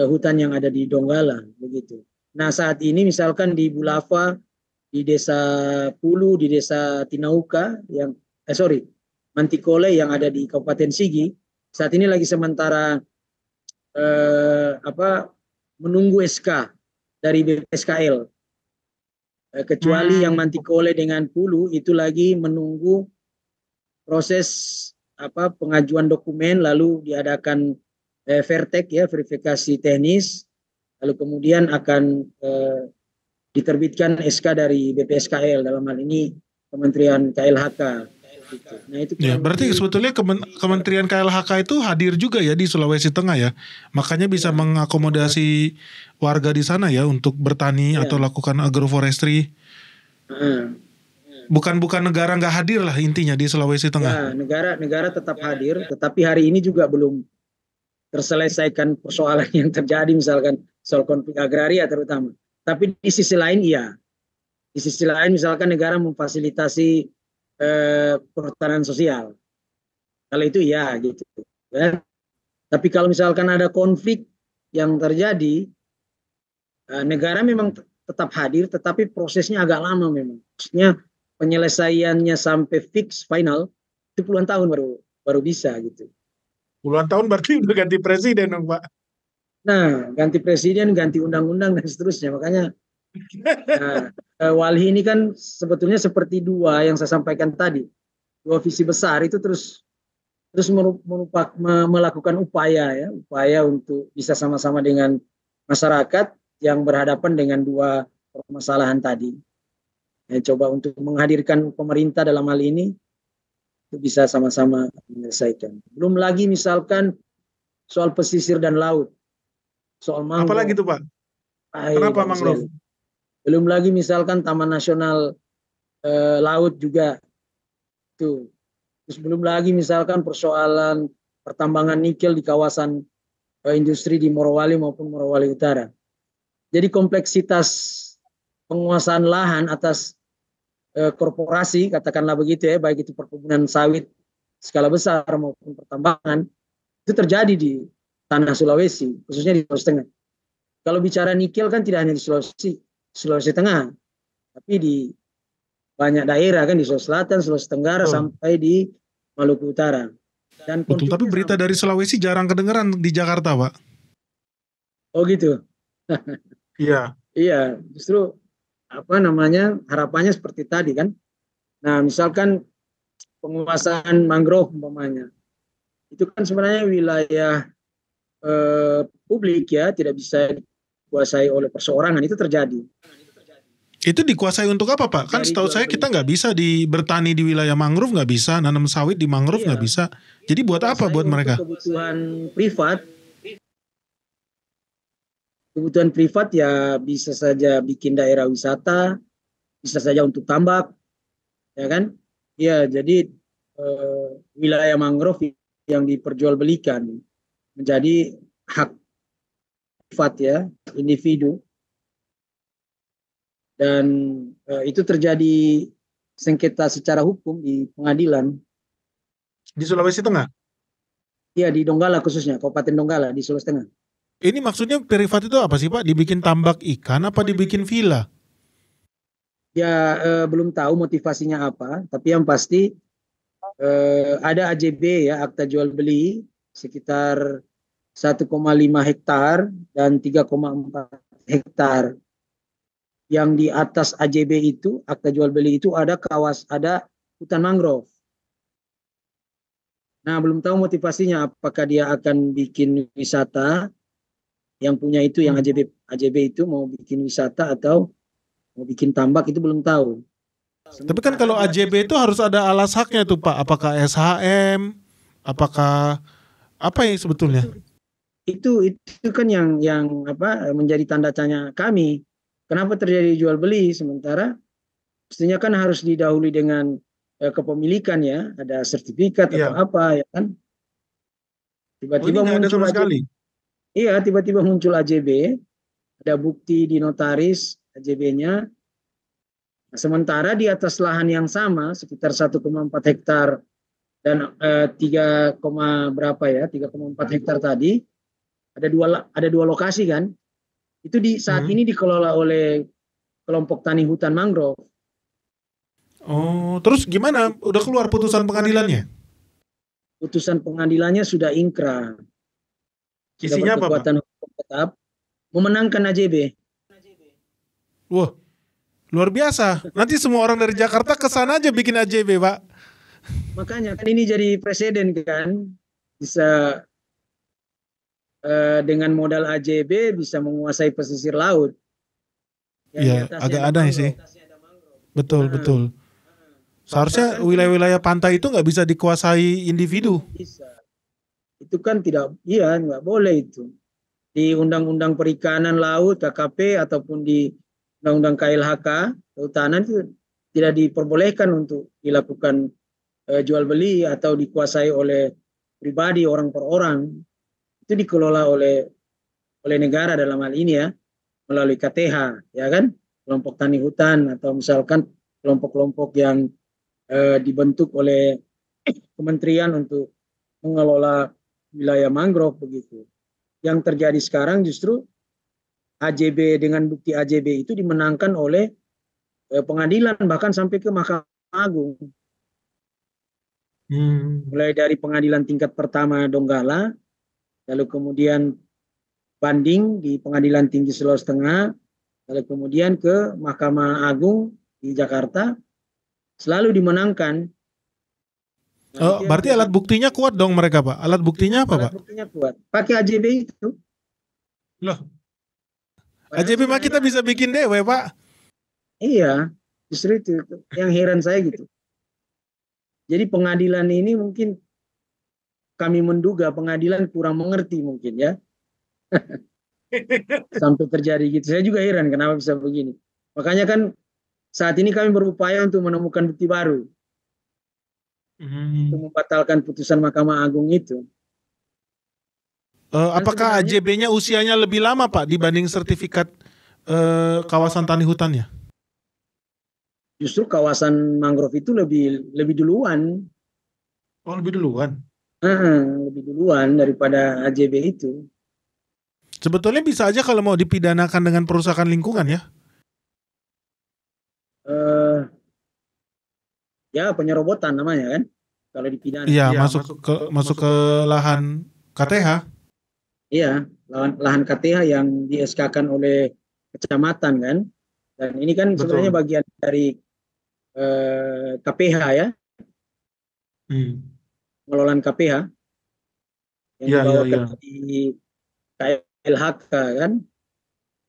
Speaker 2: eh, hutan yang ada di Donggala begitu. Nah saat ini misalkan di Bulava di desa Pulu, di desa Tinauka, yang eh sorry, Mantikole yang ada di Kabupaten Sigi, saat ini lagi sementara eh, apa menunggu SK dari BPSKL. Eh, kecuali yang hmm. Mantikole dengan Pulu itu lagi menunggu proses apa pengajuan dokumen lalu diadakan eh, vertek ya verifikasi teknis lalu kemudian akan eh, diterbitkan SK dari BPSKL dalam hal ini Kementerian KLHK. Nah itu ya, berarti
Speaker 1: sebetulnya kemen Kementerian KLHK itu hadir juga ya di Sulawesi Tengah ya, makanya bisa ya. mengakomodasi warga di sana ya untuk bertani ya. atau lakukan agroforestry. bukan Bukan bukan negara nggak hadir lah intinya di Sulawesi Tengah. Ya,
Speaker 2: negara negara tetap hadir, tetapi hari ini juga belum terselesaikan persoalan yang terjadi misalkan soal konflik agraria terutama tapi di sisi lain iya. Di sisi lain misalkan negara memfasilitasi eh, pertahanan sosial. Kalau itu iya gitu. Ya. Tapi kalau misalkan ada konflik yang terjadi, eh, negara memang tetap hadir, tetapi prosesnya agak lama memang. Maksudnya penyelesaiannya sampai fix final itu puluhan tahun baru baru bisa gitu. Puluhan tahun berarti udah ganti presiden dong Pak. Nah, ganti presiden, ganti undang-undang dan seterusnya. Makanya nah, eh, wali ini kan sebetulnya seperti dua yang saya sampaikan tadi. Dua visi besar itu terus terus merupak, melakukan upaya ya, upaya untuk bisa sama-sama dengan masyarakat yang berhadapan dengan dua permasalahan tadi. Ya, coba untuk menghadirkan pemerintah dalam hal ini itu bisa sama-sama menyelesaikan. Belum lagi misalkan soal pesisir dan laut soal mangrove. Apalagi itu Pak? Kenapa mangrove? Belum lagi misalkan Taman Nasional eh, Laut juga. Tuh. Terus belum lagi misalkan persoalan pertambangan nikel di kawasan eh, industri di Morowali maupun Morowali Utara. Jadi kompleksitas penguasaan lahan atas eh, korporasi, katakanlah begitu ya, baik itu perkebunan sawit skala besar maupun pertambangan, itu terjadi di tanah Sulawesi, khususnya di Sulawesi Tengah. Kalau bicara nikel kan tidak hanya di Sulawesi, Sulawesi Tengah, tapi di banyak daerah kan di Sulawesi Selatan, Sulawesi Tenggara oh. sampai di Maluku Utara. Dan
Speaker 1: Betul, tapi berita dari Sulawesi jarang kedengeran di Jakarta, Pak.
Speaker 2: Oh gitu. Iya. iya, justru apa namanya harapannya seperti tadi kan. Nah, misalkan penguasaan mangrove umpamanya. Itu kan sebenarnya wilayah Eh, publik ya tidak bisa dikuasai oleh perseorangan itu terjadi.
Speaker 1: Itu dikuasai untuk apa Pak? Kan setahu saya kita nggak bisa di bertani di wilayah mangrove nggak bisa, nanam sawit di mangrove iya. nggak iya. bisa. Jadi buat iya, apa buat mereka?
Speaker 2: Kebutuhan privat. Kebutuhan privat ya bisa saja bikin daerah wisata, bisa saja untuk tambak, ya kan? ya jadi eh, wilayah mangrove yang diperjualbelikan menjadi hak privat ya individu dan e, itu terjadi sengketa secara hukum di pengadilan di Sulawesi Tengah. Iya di Donggala khususnya Kabupaten Donggala di Sulawesi Tengah.
Speaker 1: Ini maksudnya privat itu apa sih Pak? Dibikin tambak ikan apa dibikin villa?
Speaker 2: Ya e, belum tahu motivasinya apa, tapi yang pasti e, ada AJB ya akta jual beli sekitar 1,5 hektar dan 3,4 hektar. Yang di atas AJB itu, akta jual beli itu ada kawas ada hutan mangrove. Nah, belum tahu motivasinya apakah dia akan bikin wisata yang punya itu yang AJB AJB itu mau bikin wisata atau mau bikin tambak itu belum tahu.
Speaker 1: Tapi kan kalau AJB itu harus ada alas haknya tuh Pak, apakah SHM, apakah apa yang sebetulnya?
Speaker 2: Itu itu kan yang yang apa menjadi tanda tanya kami. Kenapa terjadi jual beli sementara mestinya kan harus didahului dengan eh, kepemilikan ya, ada sertifikat ya. atau iya. apa ya kan? Tiba-tiba oh, muncul ada sekali. Iya, tiba-tiba muncul AJB, ada bukti di notaris AJB-nya. Nah, sementara di atas lahan yang sama sekitar 1,4 hektar dan eh, tiga koma berapa ya 3,4 hektar tadi ada dua ada dua lokasi kan itu di saat hmm. ini dikelola oleh kelompok tani hutan mangrove oh terus gimana udah keluar putusan pengadilannya putusan pengadilannya sudah inkrah. isinya apa kekuatan hukum tetap memenangkan AJB
Speaker 1: wah luar biasa nanti semua orang dari Jakarta ke sana aja bikin AJB pak
Speaker 2: Makanya kan ini jadi presiden kan bisa uh, dengan modal AJB bisa menguasai pesisir laut.
Speaker 1: Iya, agak-ada sih. betul, nah, betul. Nah, Seharusnya wilayah-wilayah pantai itu nggak bisa dikuasai individu.
Speaker 2: Bisa. Itu kan tidak, iya nggak boleh itu. Di Undang-Undang Perikanan Laut KKP ataupun di Undang-Undang KLHK kehutanan itu tidak diperbolehkan untuk dilakukan eh, jual beli atau dikuasai oleh pribadi orang per orang itu dikelola oleh oleh negara dalam hal ini ya melalui KTH ya kan kelompok tani hutan atau misalkan kelompok-kelompok yang eh, dibentuk oleh kementerian untuk mengelola wilayah mangrove begitu. Yang terjadi sekarang justru AJB dengan bukti AJB itu dimenangkan oleh eh, pengadilan bahkan sampai ke Mahkamah Agung Hmm. Mulai dari pengadilan tingkat pertama Donggala, lalu kemudian banding di Pengadilan Tinggi Sulawesi setengah lalu kemudian ke Mahkamah Agung di Jakarta, selalu dimenangkan.
Speaker 1: Nah, oh, berarti alat
Speaker 2: buktinya kuat dong mereka,
Speaker 1: Pak. Alat buktinya apa, alat Pak? Alat
Speaker 2: buktinya kuat. Pakai AJB
Speaker 1: itu. Loh. AJB mah kita bisa bikin dewe, Pak.
Speaker 2: Iya, justru itu yang heran saya gitu. Jadi pengadilan ini mungkin kami menduga pengadilan kurang mengerti mungkin ya. Sampai terjadi gitu. Saya juga heran kenapa bisa begini. Makanya kan saat ini kami berupaya untuk menemukan bukti baru. Hmm. Untuk membatalkan putusan Mahkamah Agung itu. Uh,
Speaker 1: apakah AJB-nya usianya lebih lama Pak dibanding sertifikat uh, kawasan tani
Speaker 2: hutannya? justru kawasan mangrove itu lebih lebih duluan. Oh lebih duluan. Uh, lebih duluan daripada AJB itu.
Speaker 1: Sebetulnya bisa aja kalau mau dipidanakan dengan perusakan lingkungan ya.
Speaker 2: Uh, ya penyerobotan namanya kan kalau dipidana. Iya ya, masuk,
Speaker 1: masuk ke masuk ke lahan KTH.
Speaker 2: Iya lahan lahan KTH yang di SK-kan oleh kecamatan kan. Dan ini kan Betul. sebenarnya bagian dari KPH eh, ya hmm. pengelolaan KPH
Speaker 1: yang ya, dibawa ya, ya.
Speaker 2: di KLHK kan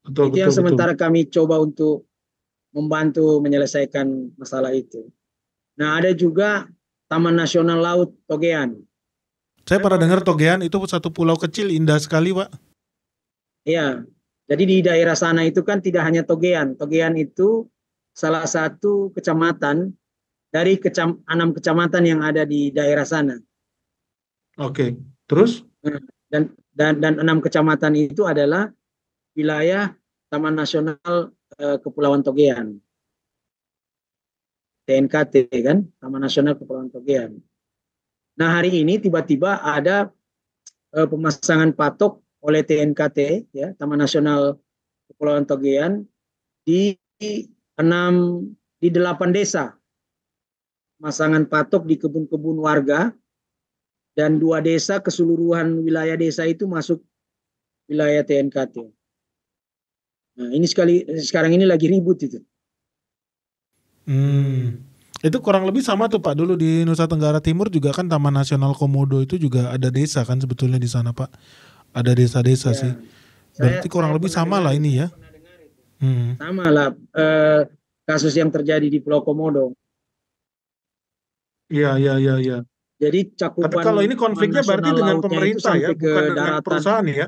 Speaker 1: betul, itu betul, yang betul. sementara
Speaker 2: kami coba untuk membantu menyelesaikan masalah itu nah ada juga Taman Nasional Laut Togean saya pernah dengar Togean itu satu
Speaker 1: pulau kecil indah sekali
Speaker 2: pak Iya, jadi di daerah sana itu kan tidak hanya Togean. Togean itu salah satu kecamatan dari kecam, enam kecamatan yang ada di daerah sana.
Speaker 1: Oke, okay. terus?
Speaker 2: Hmm, dan dan dan enam kecamatan itu adalah wilayah Taman Nasional eh, Kepulauan Togean, TNKT kan, Taman Nasional Kepulauan Togean. Nah hari ini tiba-tiba ada eh, pemasangan patok oleh TNKT ya Taman Nasional Kepulauan Togean di enam di delapan desa masangan patok di kebun-kebun warga dan dua desa keseluruhan wilayah desa itu masuk wilayah TNKT. Nah ini sekali sekarang ini lagi ribut itu.
Speaker 1: Hmm.
Speaker 2: Itu kurang lebih sama tuh Pak dulu di Nusa
Speaker 1: Tenggara Timur juga kan Taman Nasional Komodo itu juga ada desa kan sebetulnya di sana Pak. Ada desa-desa ya. sih. Berarti saya, kurang saya lebih sama lah ini ya.
Speaker 2: Hmm. Sama lah eh, kasus yang terjadi di Pulau Komodo. Iya, iya, iya, iya. Jadi cakupan Tapi kalau ini konfliknya berarti dengan pemerintah ya, bukan ke bukan daratan. dengan perusahaan ya.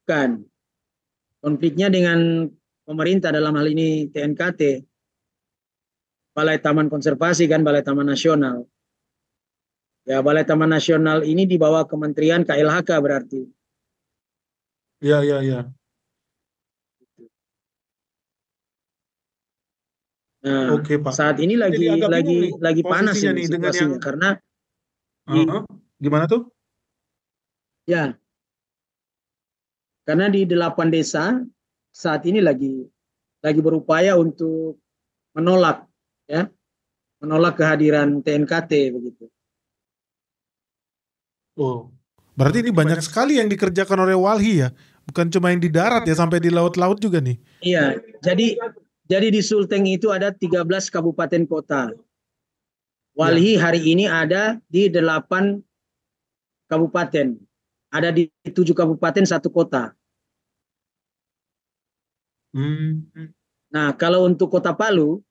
Speaker 2: Bukan. Konfliknya dengan pemerintah dalam hal ini TNKT. Balai Taman Konservasi kan Balai Taman Nasional. Ya, Balai Taman Nasional ini dibawa Kementerian KLHK berarti. Iya, iya, iya. Nah, Oke, Pak. Saat ini lagi Jadi agak lagi nih lagi panas ini dengan situasinya yang karena Uh-huh. Gimana tuh? ya karena di delapan desa saat ini lagi lagi berupaya untuk menolak ya menolak kehadiran TNKT begitu.
Speaker 1: Oh, berarti ini banyak sekali yang dikerjakan oleh Walhi ya. Bukan cuma yang di darat ya,
Speaker 2: sampai di laut-laut juga nih. Iya, jadi jadi di Sulteng itu ada 13 kabupaten kota. Walhi ya. hari ini ada di 8 kabupaten. Ada di 7 kabupaten, satu kota. Hmm. Nah, kalau untuk kota Palu,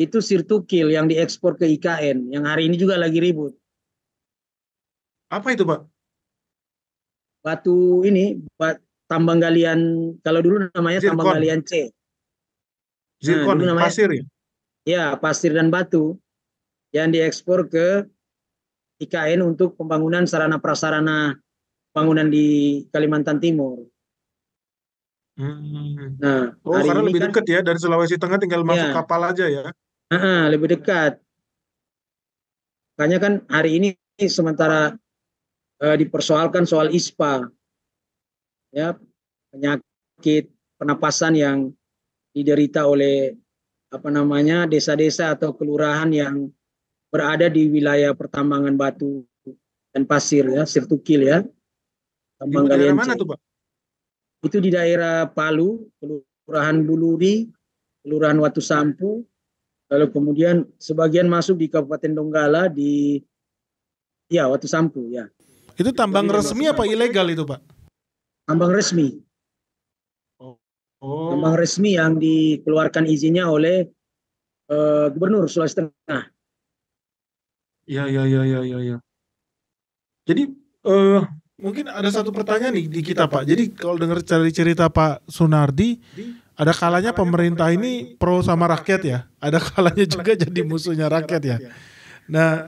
Speaker 2: itu sirtukil yang diekspor ke IKN, yang hari ini juga lagi ribut. Apa itu, Pak? Batu ini, bat, tambang galian kalau dulu namanya Zirkon. tambang galian C. Zirkon nah, namanya, pasir ya. Ya, pasir dan batu yang diekspor ke IKN untuk pembangunan sarana prasarana bangunan di Kalimantan Timur.
Speaker 1: Hmm.
Speaker 2: Nah, oh hari karena ini lebih kan, dekat ya dari Sulawesi Tengah tinggal masuk ya.
Speaker 1: kapal aja ya.
Speaker 2: Uh, lebih dekat. Makanya kan hari ini sementara uh, dipersoalkan soal ISPA ya penyakit penapasan yang diderita oleh apa namanya desa-desa atau kelurahan yang berada di wilayah pertambangan batu dan pasir ya Sirtukil ya tambang di mana tuh Pak? Itu di daerah Palu, Kelurahan Buluri, Kelurahan Watu Sampu, lalu kemudian sebagian masuk di Kabupaten Donggala di ya Watu Sampu ya. Itu tambang resmi apa ilegal itu Pak? Ambang resmi. Oh. oh. Ambang resmi yang dikeluarkan izinnya oleh uh, Gubernur Sulawesi Tengah.
Speaker 1: Ya, ya, ya, ya, ya, ya. Jadi uh, mungkin ada satu pertanyaan nih di kita Pak. Jadi kalau dengar cerita-cerita Pak Sunardi, ada kalanya pemerintah ini pro sama rakyat ya. Ada kalanya juga jadi musuhnya rakyat ya. Nah,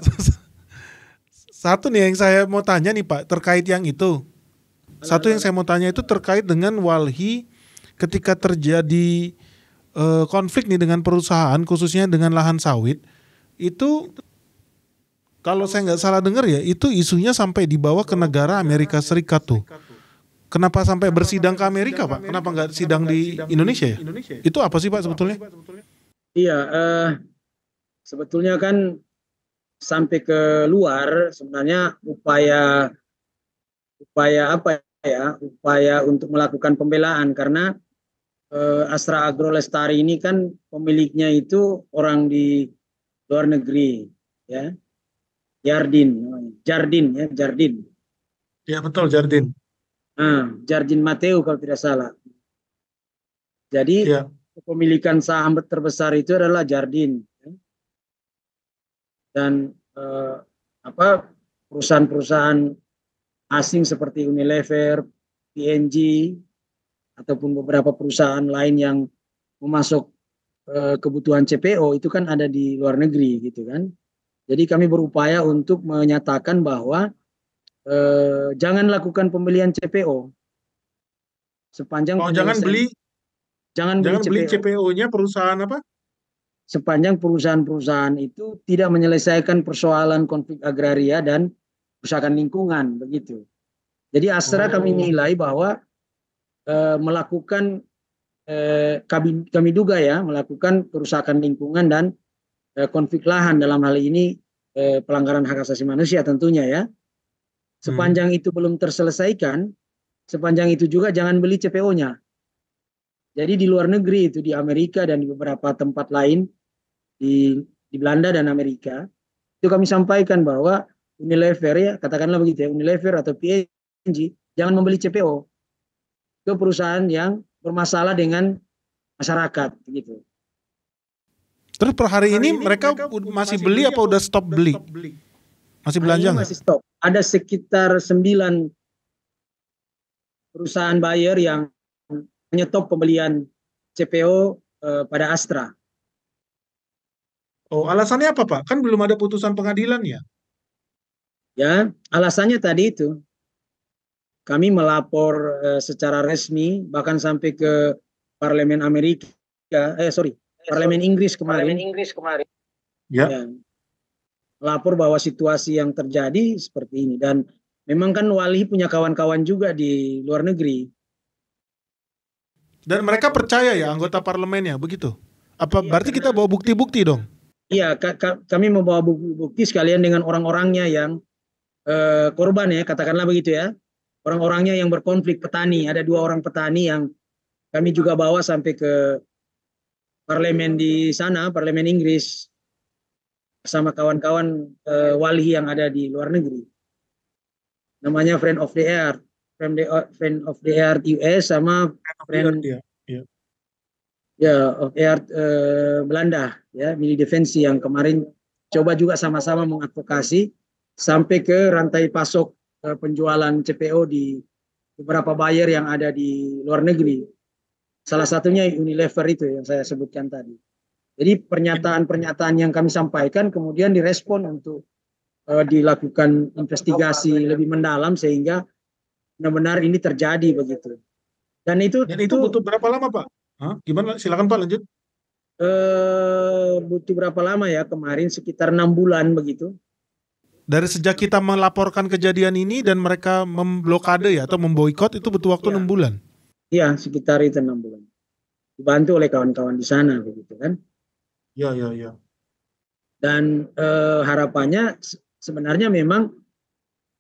Speaker 1: satu nih yang saya mau tanya nih Pak terkait yang itu satu yang saya mau tanya itu terkait dengan walhi ketika terjadi uh, konflik nih dengan perusahaan khususnya dengan lahan sawit itu kalau saya nggak salah dengar ya itu isunya sampai dibawa ke oh, negara Amerika Serikat tuh. Kenapa sampai bersidang ke Amerika Pak? Kenapa nggak
Speaker 2: sidang di Indonesia ya? Itu apa sih Pak sebetulnya? Iya, uh, sebetulnya kan sampai ke luar sebenarnya upaya upaya apa ya upaya untuk melakukan pembelaan karena eh, Astra Agro Lestari ini kan pemiliknya itu orang di luar negeri ya Jardin Jardin ya Jardin ya betul Jardin nah, Jardin Mateo kalau tidak salah jadi ya. kepemilikan saham terbesar itu adalah Jardin ya. dan eh, apa perusahaan-perusahaan asing seperti Unilever, PNG, ataupun beberapa perusahaan lain yang memasuk eh, kebutuhan CPO itu kan ada di luar negeri gitu kan. Jadi kami berupaya untuk menyatakan bahwa eh, jangan lakukan pembelian CPO sepanjang oh, jangan beli jangan, jangan beli CPO-nya perusahaan apa? Sepanjang perusahaan-perusahaan itu tidak menyelesaikan persoalan konflik agraria dan kerusakan lingkungan begitu. Jadi Astra kami oh. nilai bahwa e, melakukan e, kami, kami duga ya melakukan kerusakan lingkungan dan e, konflik lahan dalam hal ini e, pelanggaran hak asasi manusia tentunya ya. Sepanjang hmm. itu belum terselesaikan, sepanjang itu juga jangan beli CPO-nya. Jadi di luar negeri itu di Amerika dan di beberapa tempat lain di di Belanda dan Amerika itu kami sampaikan bahwa Unilever ya, katakanlah begitu ya, Unilever atau PNG, jangan membeli CPO ke perusahaan yang bermasalah dengan masyarakat gitu. Terus per hari, hari ini, ini mereka, mereka masih, masih beli apa udah stop beli? Stop beli? Masih belanja nggak? Masih stop. Ada sekitar 9 perusahaan buyer yang menyetop pembelian CPO eh, pada Astra. Oh, alasannya apa, Pak? Kan belum ada putusan pengadilan ya? Ya, alasannya tadi itu kami melapor eh, secara resmi bahkan sampai ke parlemen Amerika eh sorry eh, parlemen Inggris kemarin. Parlemen Inggris kemarin. Ya. ya. Lapor bahwa situasi yang terjadi seperti ini dan memang kan Wali punya kawan-kawan juga di luar negeri.
Speaker 1: Dan mereka percaya ya anggota parlemennya begitu. Apa ya, berarti kita bawa bukti-bukti dong?
Speaker 2: Iya, kami membawa bukti-bukti sekalian dengan orang-orangnya yang eh, korban ya, katakanlah begitu ya. Orang-orangnya yang berkonflik petani, ada dua orang petani yang kami juga bawa sampai ke parlemen di sana, parlemen Inggris sama kawan-kawan eh, wali yang ada di luar negeri. Namanya friend of the air, friend, the, friend of the air US sama friend yeah, yeah. ya of air uh, Belanda ya, milih defensi yang kemarin coba juga sama-sama mengadvokasi sampai ke rantai pasok eh, penjualan CPO di beberapa buyer yang ada di luar negeri. Salah satunya Unilever itu yang saya sebutkan tadi. Jadi pernyataan-pernyataan yang kami sampaikan kemudian direspon untuk uh, dilakukan investigasi ya. lebih mendalam sehingga benar-benar ini terjadi begitu. Dan itu Dan itu, itu butuh berapa lama Pak? Hah? Gimana? Silakan Pak lanjut. Uh, butuh berapa lama ya kemarin sekitar enam bulan begitu dari sejak kita melaporkan
Speaker 1: kejadian ini dan mereka memblokade ya atau memboikot itu butuh waktu iya. enam ya. bulan.
Speaker 2: Iya, sekitar itu enam bulan. Dibantu oleh kawan-kawan di sana begitu kan? Iya, iya, iya. Dan e, harapannya sebenarnya memang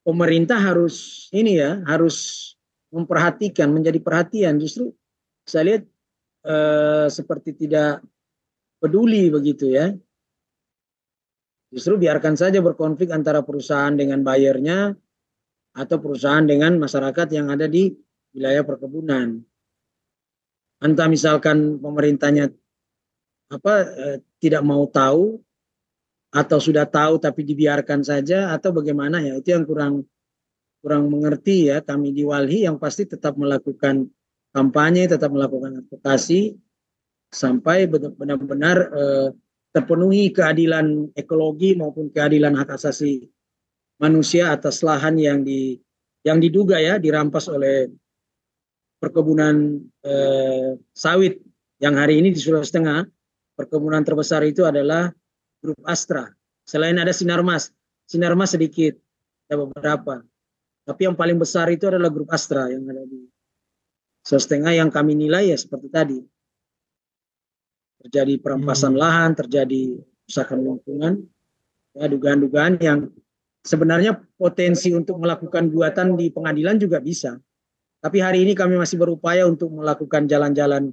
Speaker 2: pemerintah harus ini ya, harus memperhatikan, menjadi perhatian. Justru saya lihat e, seperti tidak peduli begitu ya Justru biarkan saja berkonflik antara perusahaan dengan bayarnya atau perusahaan dengan masyarakat yang ada di wilayah perkebunan. Entah misalkan pemerintahnya apa eh, tidak mau tahu atau sudah tahu tapi dibiarkan saja atau bagaimana ya itu yang kurang kurang mengerti ya kami di Walhi yang pasti tetap melakukan kampanye tetap melakukan advokasi sampai benar-benar eh, terpenuhi keadilan ekologi maupun keadilan hak asasi manusia atas lahan yang di yang diduga ya dirampas oleh perkebunan eh, sawit yang hari ini di Sulawesi Tengah perkebunan terbesar itu adalah grup Astra. Selain ada Sinarmas, Sinarmas sedikit, ada beberapa. Tapi yang paling besar itu adalah grup Astra yang ada di Sulawesi Tengah yang kami nilai ya seperti tadi terjadi perampasan hmm. lahan, terjadi rusakan lingkungan, ya dugaan-dugaan yang sebenarnya potensi untuk melakukan buatan di pengadilan juga bisa. Tapi hari ini kami masih berupaya untuk melakukan jalan-jalan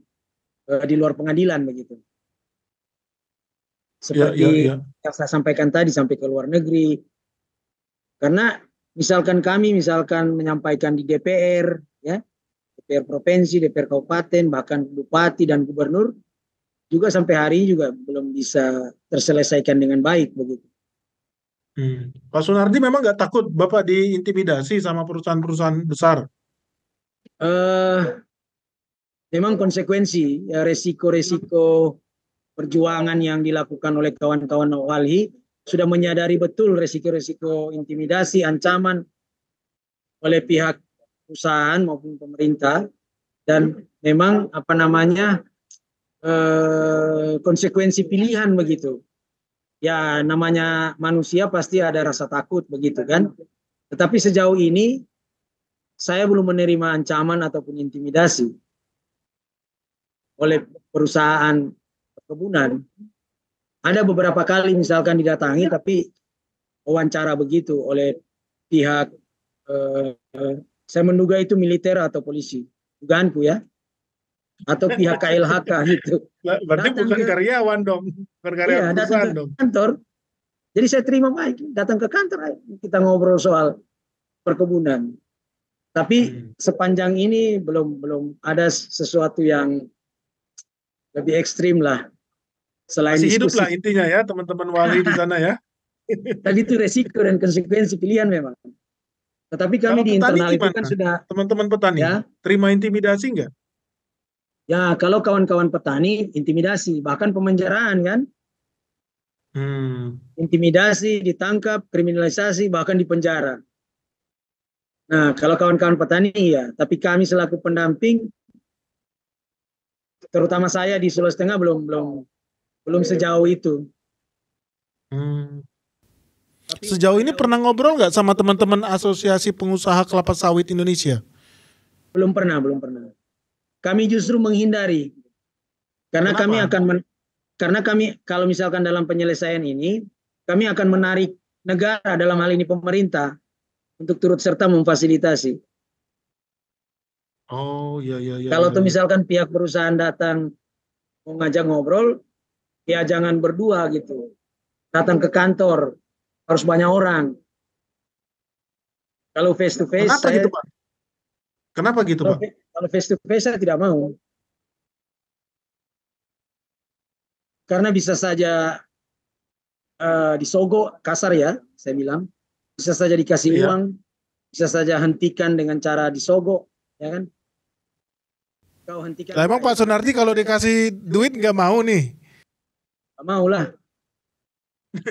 Speaker 2: uh, di luar pengadilan begitu. Seperti ya, ya, ya. yang saya sampaikan tadi sampai ke luar negeri. Karena misalkan kami misalkan menyampaikan di DPR ya, DPR provinsi, DPR kabupaten, bahkan bupati dan gubernur juga sampai hari ini juga belum bisa terselesaikan dengan baik begitu. Hmm. Pak Sunardi memang nggak takut Bapak diintimidasi sama perusahaan-perusahaan besar? Uh, memang konsekuensi ya, resiko-resiko perjuangan yang dilakukan oleh kawan-kawan Walhi sudah menyadari betul resiko-resiko intimidasi, ancaman oleh pihak perusahaan maupun pemerintah dan memang apa namanya Eh, konsekuensi pilihan begitu. Ya namanya manusia pasti ada rasa takut begitu kan. Tetapi sejauh ini saya belum menerima ancaman ataupun intimidasi oleh perusahaan perkebunan. Ada beberapa kali misalkan didatangi tapi wawancara begitu oleh pihak eh, eh saya menduga itu militer atau polisi. Dugaanku ya atau pihak KLHK gitu. Berarti datang bukan ke, karyawan
Speaker 1: dong, bukan iya, karyawan iya, datang ke dong.
Speaker 2: kantor. Jadi saya terima baik, datang ke kantor kita ngobrol soal perkebunan. Tapi hmm. sepanjang ini belum belum ada sesuatu yang lebih ekstrim lah. Selain Masih hidup lah intinya ya
Speaker 1: teman-teman wali di sana ya.
Speaker 2: Tadi itu resiko dan konsekuensi pilihan memang. Tetapi kami Kalau di internal itu kan
Speaker 1: sudah teman-teman petani ya, terima intimidasi enggak?
Speaker 2: Ya, kalau kawan-kawan petani intimidasi, bahkan pemenjaraan kan? Hmm. Intimidasi, ditangkap, kriminalisasi, bahkan dipenjara. Nah, kalau kawan-kawan petani ya, tapi kami selaku pendamping terutama saya di Sulawesi Tengah belum belum belum iya, iya. sejauh itu. Hmm. sejauh ini pernah ngobrol nggak sama teman-teman Asosiasi Pengusaha Kelapa Sawit Indonesia? Belum pernah, belum pernah. Kami justru menghindari. Karena Kenapa? kami akan men, karena kami kalau misalkan dalam penyelesaian ini, kami akan menarik negara dalam hal ini pemerintah untuk turut serta memfasilitasi. Oh, ya ya ya. Kalau ya, ya. misalkan pihak perusahaan datang mau ngajak ngobrol, ya jangan berdua gitu. Datang ke kantor harus banyak orang. Kalau face to face, saya, gitu, Pak? Kenapa gitu, kalau, Pak? Kalau face to face saya tidak mau. Karena bisa saja uh, eh, disogok kasar ya, saya bilang. Bisa saja dikasih iya. uang, bisa saja hentikan dengan cara disogok, ya kan? Kau hentikan. Nah, emang Pak Sunardi kalau dikasih duit nggak mau nih? Gak mau lah.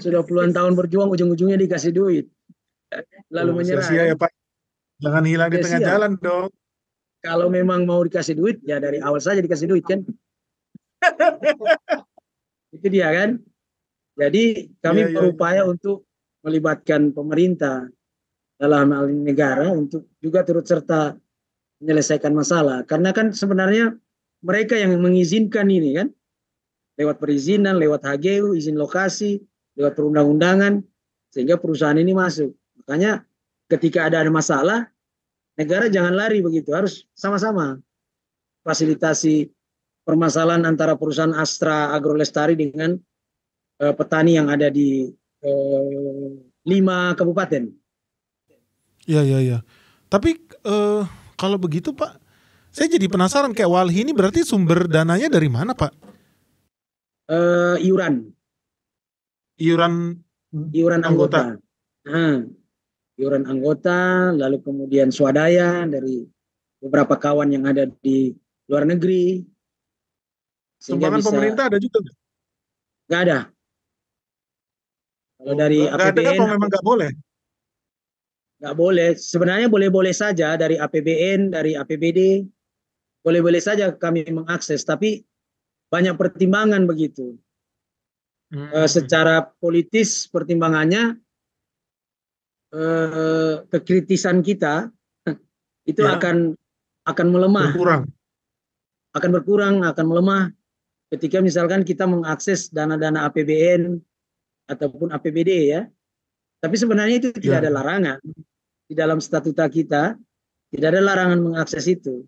Speaker 2: Sudah puluhan tahun berjuang ujung-ujungnya dikasih duit. Lalu oh, menyerah. Sia-sia ya, kan? ya Pak. Jangan hilang di iya, tengah jalan dong. Kalau memang mau dikasih duit, ya dari awal saja dikasih duit kan. itu dia kan. Jadi kami ya, berupaya untuk melibatkan pemerintah dalam hal negara untuk juga turut serta menyelesaikan masalah. Karena kan sebenarnya mereka yang mengizinkan ini kan, lewat perizinan, lewat HGU, izin lokasi, lewat perundang-undangan, sehingga perusahaan ini masuk. Makanya ketika ada ada masalah negara jangan lari begitu harus sama-sama fasilitasi permasalahan antara perusahaan Astra Agrolestari dengan uh, petani yang ada di uh, lima kabupaten.
Speaker 1: Iya iya iya. Tapi uh, kalau begitu Pak, saya jadi penasaran kayak Walhi ini berarti sumber dananya dari mana Pak?
Speaker 2: Uh, iuran. Iuran. Iuran anggota. anggota. Hmm iuran anggota, lalu kemudian swadaya dari beberapa kawan yang ada di luar negeri. Sumbangan bisa, pemerintah ada juga nggak? ada. Kalau oh, dari gak APBN... ada kan memang nggak boleh? Nggak boleh. Sebenarnya boleh-boleh saja dari APBN, dari APBD. Boleh-boleh saja kami mengakses, tapi banyak pertimbangan begitu. Hmm. Eh, secara politis pertimbangannya eh, kekritisan kita itu ya. akan akan melemah. Berkurang. Akan berkurang, akan melemah ketika misalkan kita mengakses dana-dana APBN ataupun APBD ya. Tapi sebenarnya itu tidak ya. ada larangan di dalam statuta kita, tidak ada larangan mengakses itu.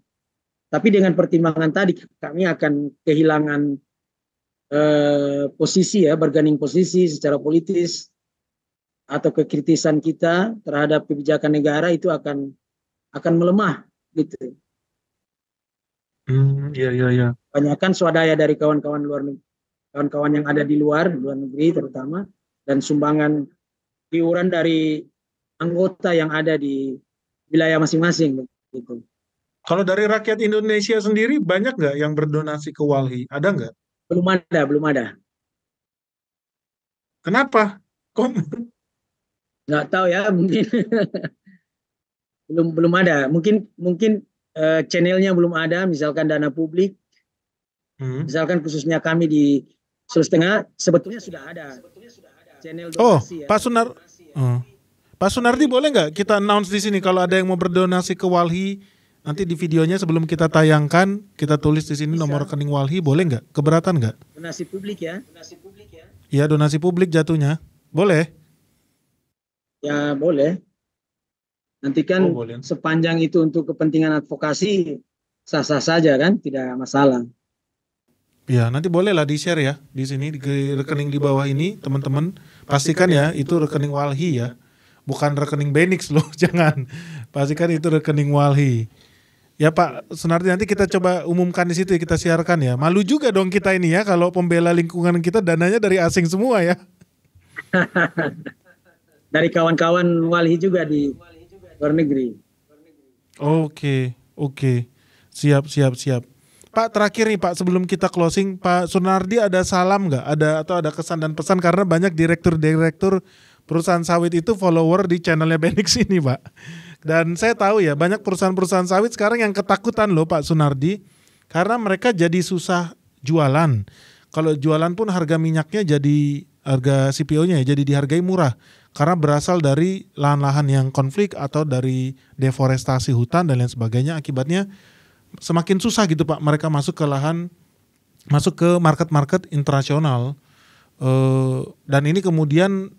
Speaker 2: Tapi dengan pertimbangan tadi kami akan kehilangan eh, posisi ya, bargaining posisi secara politis atau kekritisan kita terhadap kebijakan negara itu akan akan melemah gitu.
Speaker 1: Hmm, ya ya iya. iya, iya.
Speaker 2: Banyakkan swadaya dari kawan-kawan luar negeri, kawan-kawan yang ada di luar, di luar negeri terutama dan sumbangan iuran dari anggota yang ada di wilayah masing-masing
Speaker 1: gitu. Kalau dari rakyat Indonesia sendiri banyak nggak yang berdonasi ke Walhi? Ada nggak? Belum ada, belum ada.
Speaker 2: Kenapa? Kok nggak tahu ya mungkin belum belum ada mungkin mungkin uh, channelnya belum ada misalkan dana publik hmm. misalkan khususnya kami di Sulawesi Tengah sebetulnya sudah ada channel oh, donasi oh ya. Pak Sunar oh.
Speaker 1: Pak Sunardi boleh nggak kita announce di sini kalau ada yang mau berdonasi ke Walhi nanti di videonya sebelum kita tayangkan kita tulis di sini nomor rekening Walhi boleh nggak keberatan nggak
Speaker 2: donasi publik ya donasi publik
Speaker 1: ya Iya donasi publik jatuhnya boleh
Speaker 2: Ya boleh. Nanti kan oh, boleh. sepanjang itu untuk kepentingan advokasi sah-sah saja kan, tidak masalah.
Speaker 1: Ya, nanti bolehlah di-share ya di sini di rekening di bawah ini, teman-teman. Pastikan ya itu rekening Walhi ya. Bukan rekening Benix loh, jangan. Pastikan itu rekening Walhi. Ya Pak Senarti nanti kita coba umumkan di situ ya, kita siarkan ya. Malu juga dong kita ini ya kalau pembela lingkungan kita dananya dari asing semua ya.
Speaker 2: dari kawan-kawan wali juga di luar negeri.
Speaker 1: Oke, oke. Siap, siap, siap. Pak terakhir nih Pak sebelum kita closing Pak Sunardi ada salam nggak ada atau ada kesan dan pesan karena banyak direktur-direktur perusahaan sawit itu follower di channelnya Benix ini Pak dan saya tahu ya banyak perusahaan-perusahaan sawit sekarang yang ketakutan loh Pak Sunardi karena mereka jadi susah jualan kalau jualan pun harga minyaknya jadi harga CPO-nya ya jadi dihargai murah karena berasal dari lahan-lahan yang konflik atau dari deforestasi hutan dan lain sebagainya akibatnya semakin susah gitu Pak mereka masuk ke lahan masuk ke market-market internasional eh, dan ini kemudian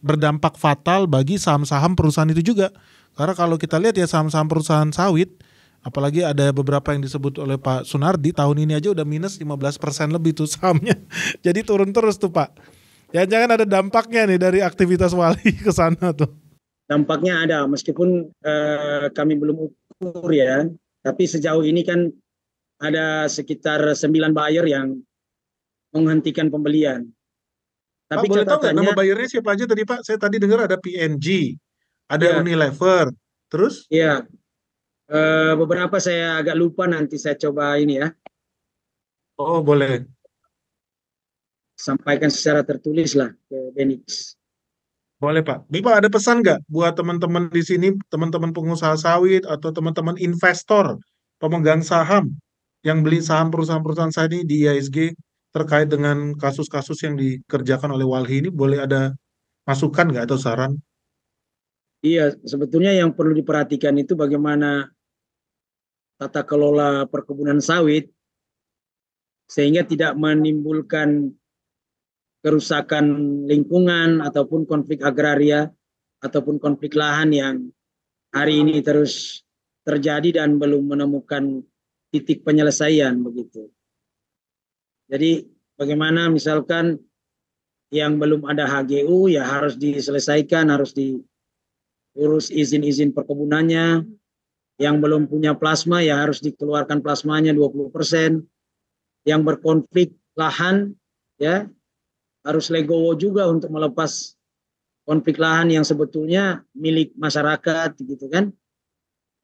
Speaker 1: berdampak fatal bagi saham-saham perusahaan itu juga karena kalau kita lihat ya saham-saham perusahaan sawit apalagi ada beberapa yang disebut oleh Pak Sunardi tahun ini aja udah minus 15% lebih tuh sahamnya jadi turun terus tuh Pak Jangan-jangan ada dampaknya nih dari aktivitas wali ke sana tuh.
Speaker 2: Dampaknya ada, meskipun uh, kami belum ukur ya. Tapi sejauh ini kan ada sekitar 9 buyer yang menghentikan pembelian. Tapi Pak, boleh tahu nggak nama
Speaker 1: buyernya siapa aja tadi Pak? Saya tadi dengar ada PNG, ada ya. Unilever,
Speaker 2: terus? Iya, uh, beberapa saya agak lupa nanti saya coba ini ya. Oh boleh sampaikan secara tertulis lah
Speaker 1: ke Benix. Boleh Pak. Bipa ada pesan nggak buat teman-teman di sini, teman-teman pengusaha sawit atau teman-teman investor, pemegang saham yang beli saham perusahaan-perusahaan saya ini di ISG terkait dengan kasus-kasus yang dikerjakan oleh Walhi ini boleh ada masukan nggak atau saran?
Speaker 2: Iya, sebetulnya yang perlu diperhatikan itu bagaimana tata kelola perkebunan sawit sehingga tidak menimbulkan kerusakan lingkungan ataupun konflik agraria ataupun konflik lahan yang hari ini terus terjadi dan belum menemukan titik penyelesaian begitu. Jadi bagaimana misalkan yang belum ada HGU ya harus diselesaikan, harus diurus izin-izin perkebunannya. Yang belum punya plasma ya harus dikeluarkan plasmanya 20%. Yang berkonflik lahan ya harus legowo juga untuk melepas konflik lahan yang sebetulnya milik masyarakat gitu kan.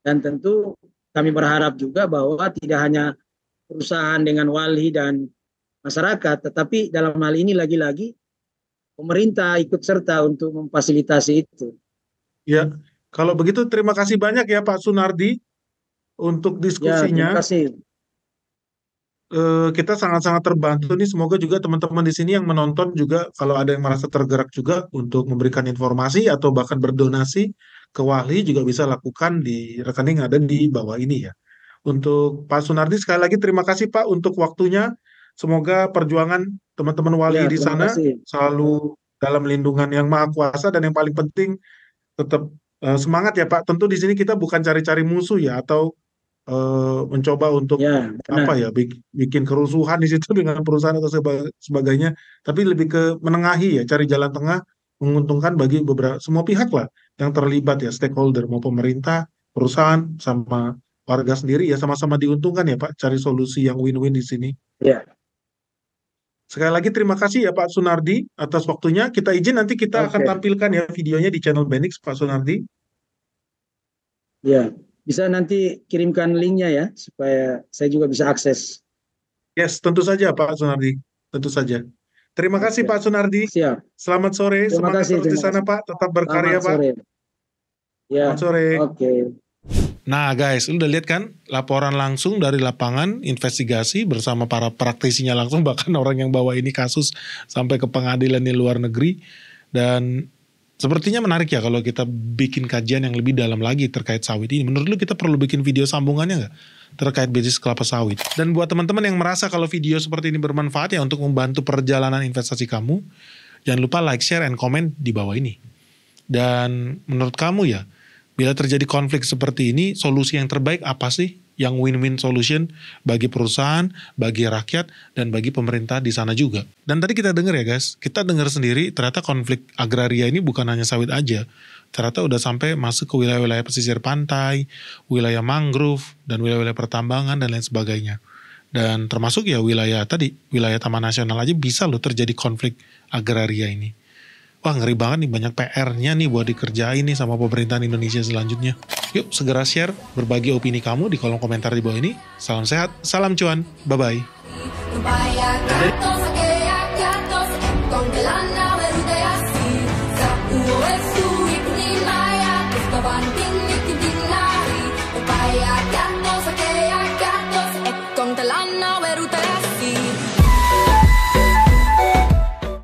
Speaker 2: Dan tentu kami berharap juga bahwa tidak hanya perusahaan dengan wali dan masyarakat, tetapi dalam hal ini lagi-lagi pemerintah ikut serta untuk memfasilitasi itu. Ya, kalau begitu terima
Speaker 1: kasih banyak ya Pak Sunardi untuk diskusinya. Ya, terima kasih. Eh, kita sangat-sangat terbantu nih. Semoga juga teman-teman di sini yang menonton juga kalau ada yang merasa tergerak juga untuk memberikan informasi atau bahkan berdonasi ke wali juga bisa lakukan di rekening ada di bawah ini ya. Untuk Pak Sunardi sekali lagi terima kasih Pak untuk waktunya. Semoga perjuangan teman-teman wali ya, di sana selalu dalam lindungan yang maha kuasa dan yang paling penting tetap uh, semangat ya Pak. Tentu di sini kita bukan cari-cari musuh ya atau Eh, mencoba untuk ya, apa ya bikin, kerusuhan di situ dengan perusahaan atau sebagainya tapi lebih ke menengahi ya cari jalan tengah menguntungkan bagi beberapa semua pihak lah yang terlibat ya stakeholder mau pemerintah perusahaan sama warga sendiri ya sama-sama diuntungkan ya Pak cari solusi yang win-win di sini ya Sekali lagi terima kasih ya Pak Sunardi atas waktunya. Kita izin nanti kita okay. akan tampilkan ya videonya di channel Benix Pak Sunardi.
Speaker 2: Ya, bisa nanti kirimkan linknya ya, supaya saya juga bisa akses.
Speaker 1: Yes, tentu saja Pak Sunardi, tentu saja. Terima kasih Pak Sunardi. Siap. Selamat sore, terima semangat kasih, terus di sana Pak, tetap berkarya Selamat Pak. Sore. Ya. Selamat sore. Oke. Okay. Nah guys, lu udah lihat kan laporan langsung dari lapangan investigasi bersama para praktisinya langsung bahkan orang yang bawa ini kasus sampai ke pengadilan di luar negeri dan Sepertinya menarik ya kalau kita bikin kajian yang lebih dalam lagi terkait sawit ini. Menurut lu kita perlu bikin video sambungannya nggak? Terkait bisnis kelapa sawit. Dan buat teman-teman yang merasa kalau video seperti ini bermanfaat ya untuk membantu perjalanan investasi kamu, jangan lupa like, share, and comment di bawah ini. Dan menurut kamu ya, bila terjadi konflik seperti ini, solusi yang terbaik apa sih? yang win-win solution bagi perusahaan, bagi rakyat, dan bagi pemerintah di sana juga. Dan tadi kita dengar ya guys, kita dengar sendiri ternyata konflik agraria ini bukan hanya sawit aja. Ternyata udah sampai masuk ke wilayah-wilayah pesisir pantai, wilayah mangrove, dan wilayah-wilayah pertambangan, dan lain sebagainya. Dan termasuk ya wilayah tadi, wilayah Taman Nasional aja bisa loh terjadi konflik agraria ini wah ngeri banget nih banyak PR-nya nih buat dikerjain nih sama pemerintahan Indonesia selanjutnya. Yuk segera share, berbagi opini kamu di kolom komentar di bawah ini. Salam sehat, salam cuan, bye-bye.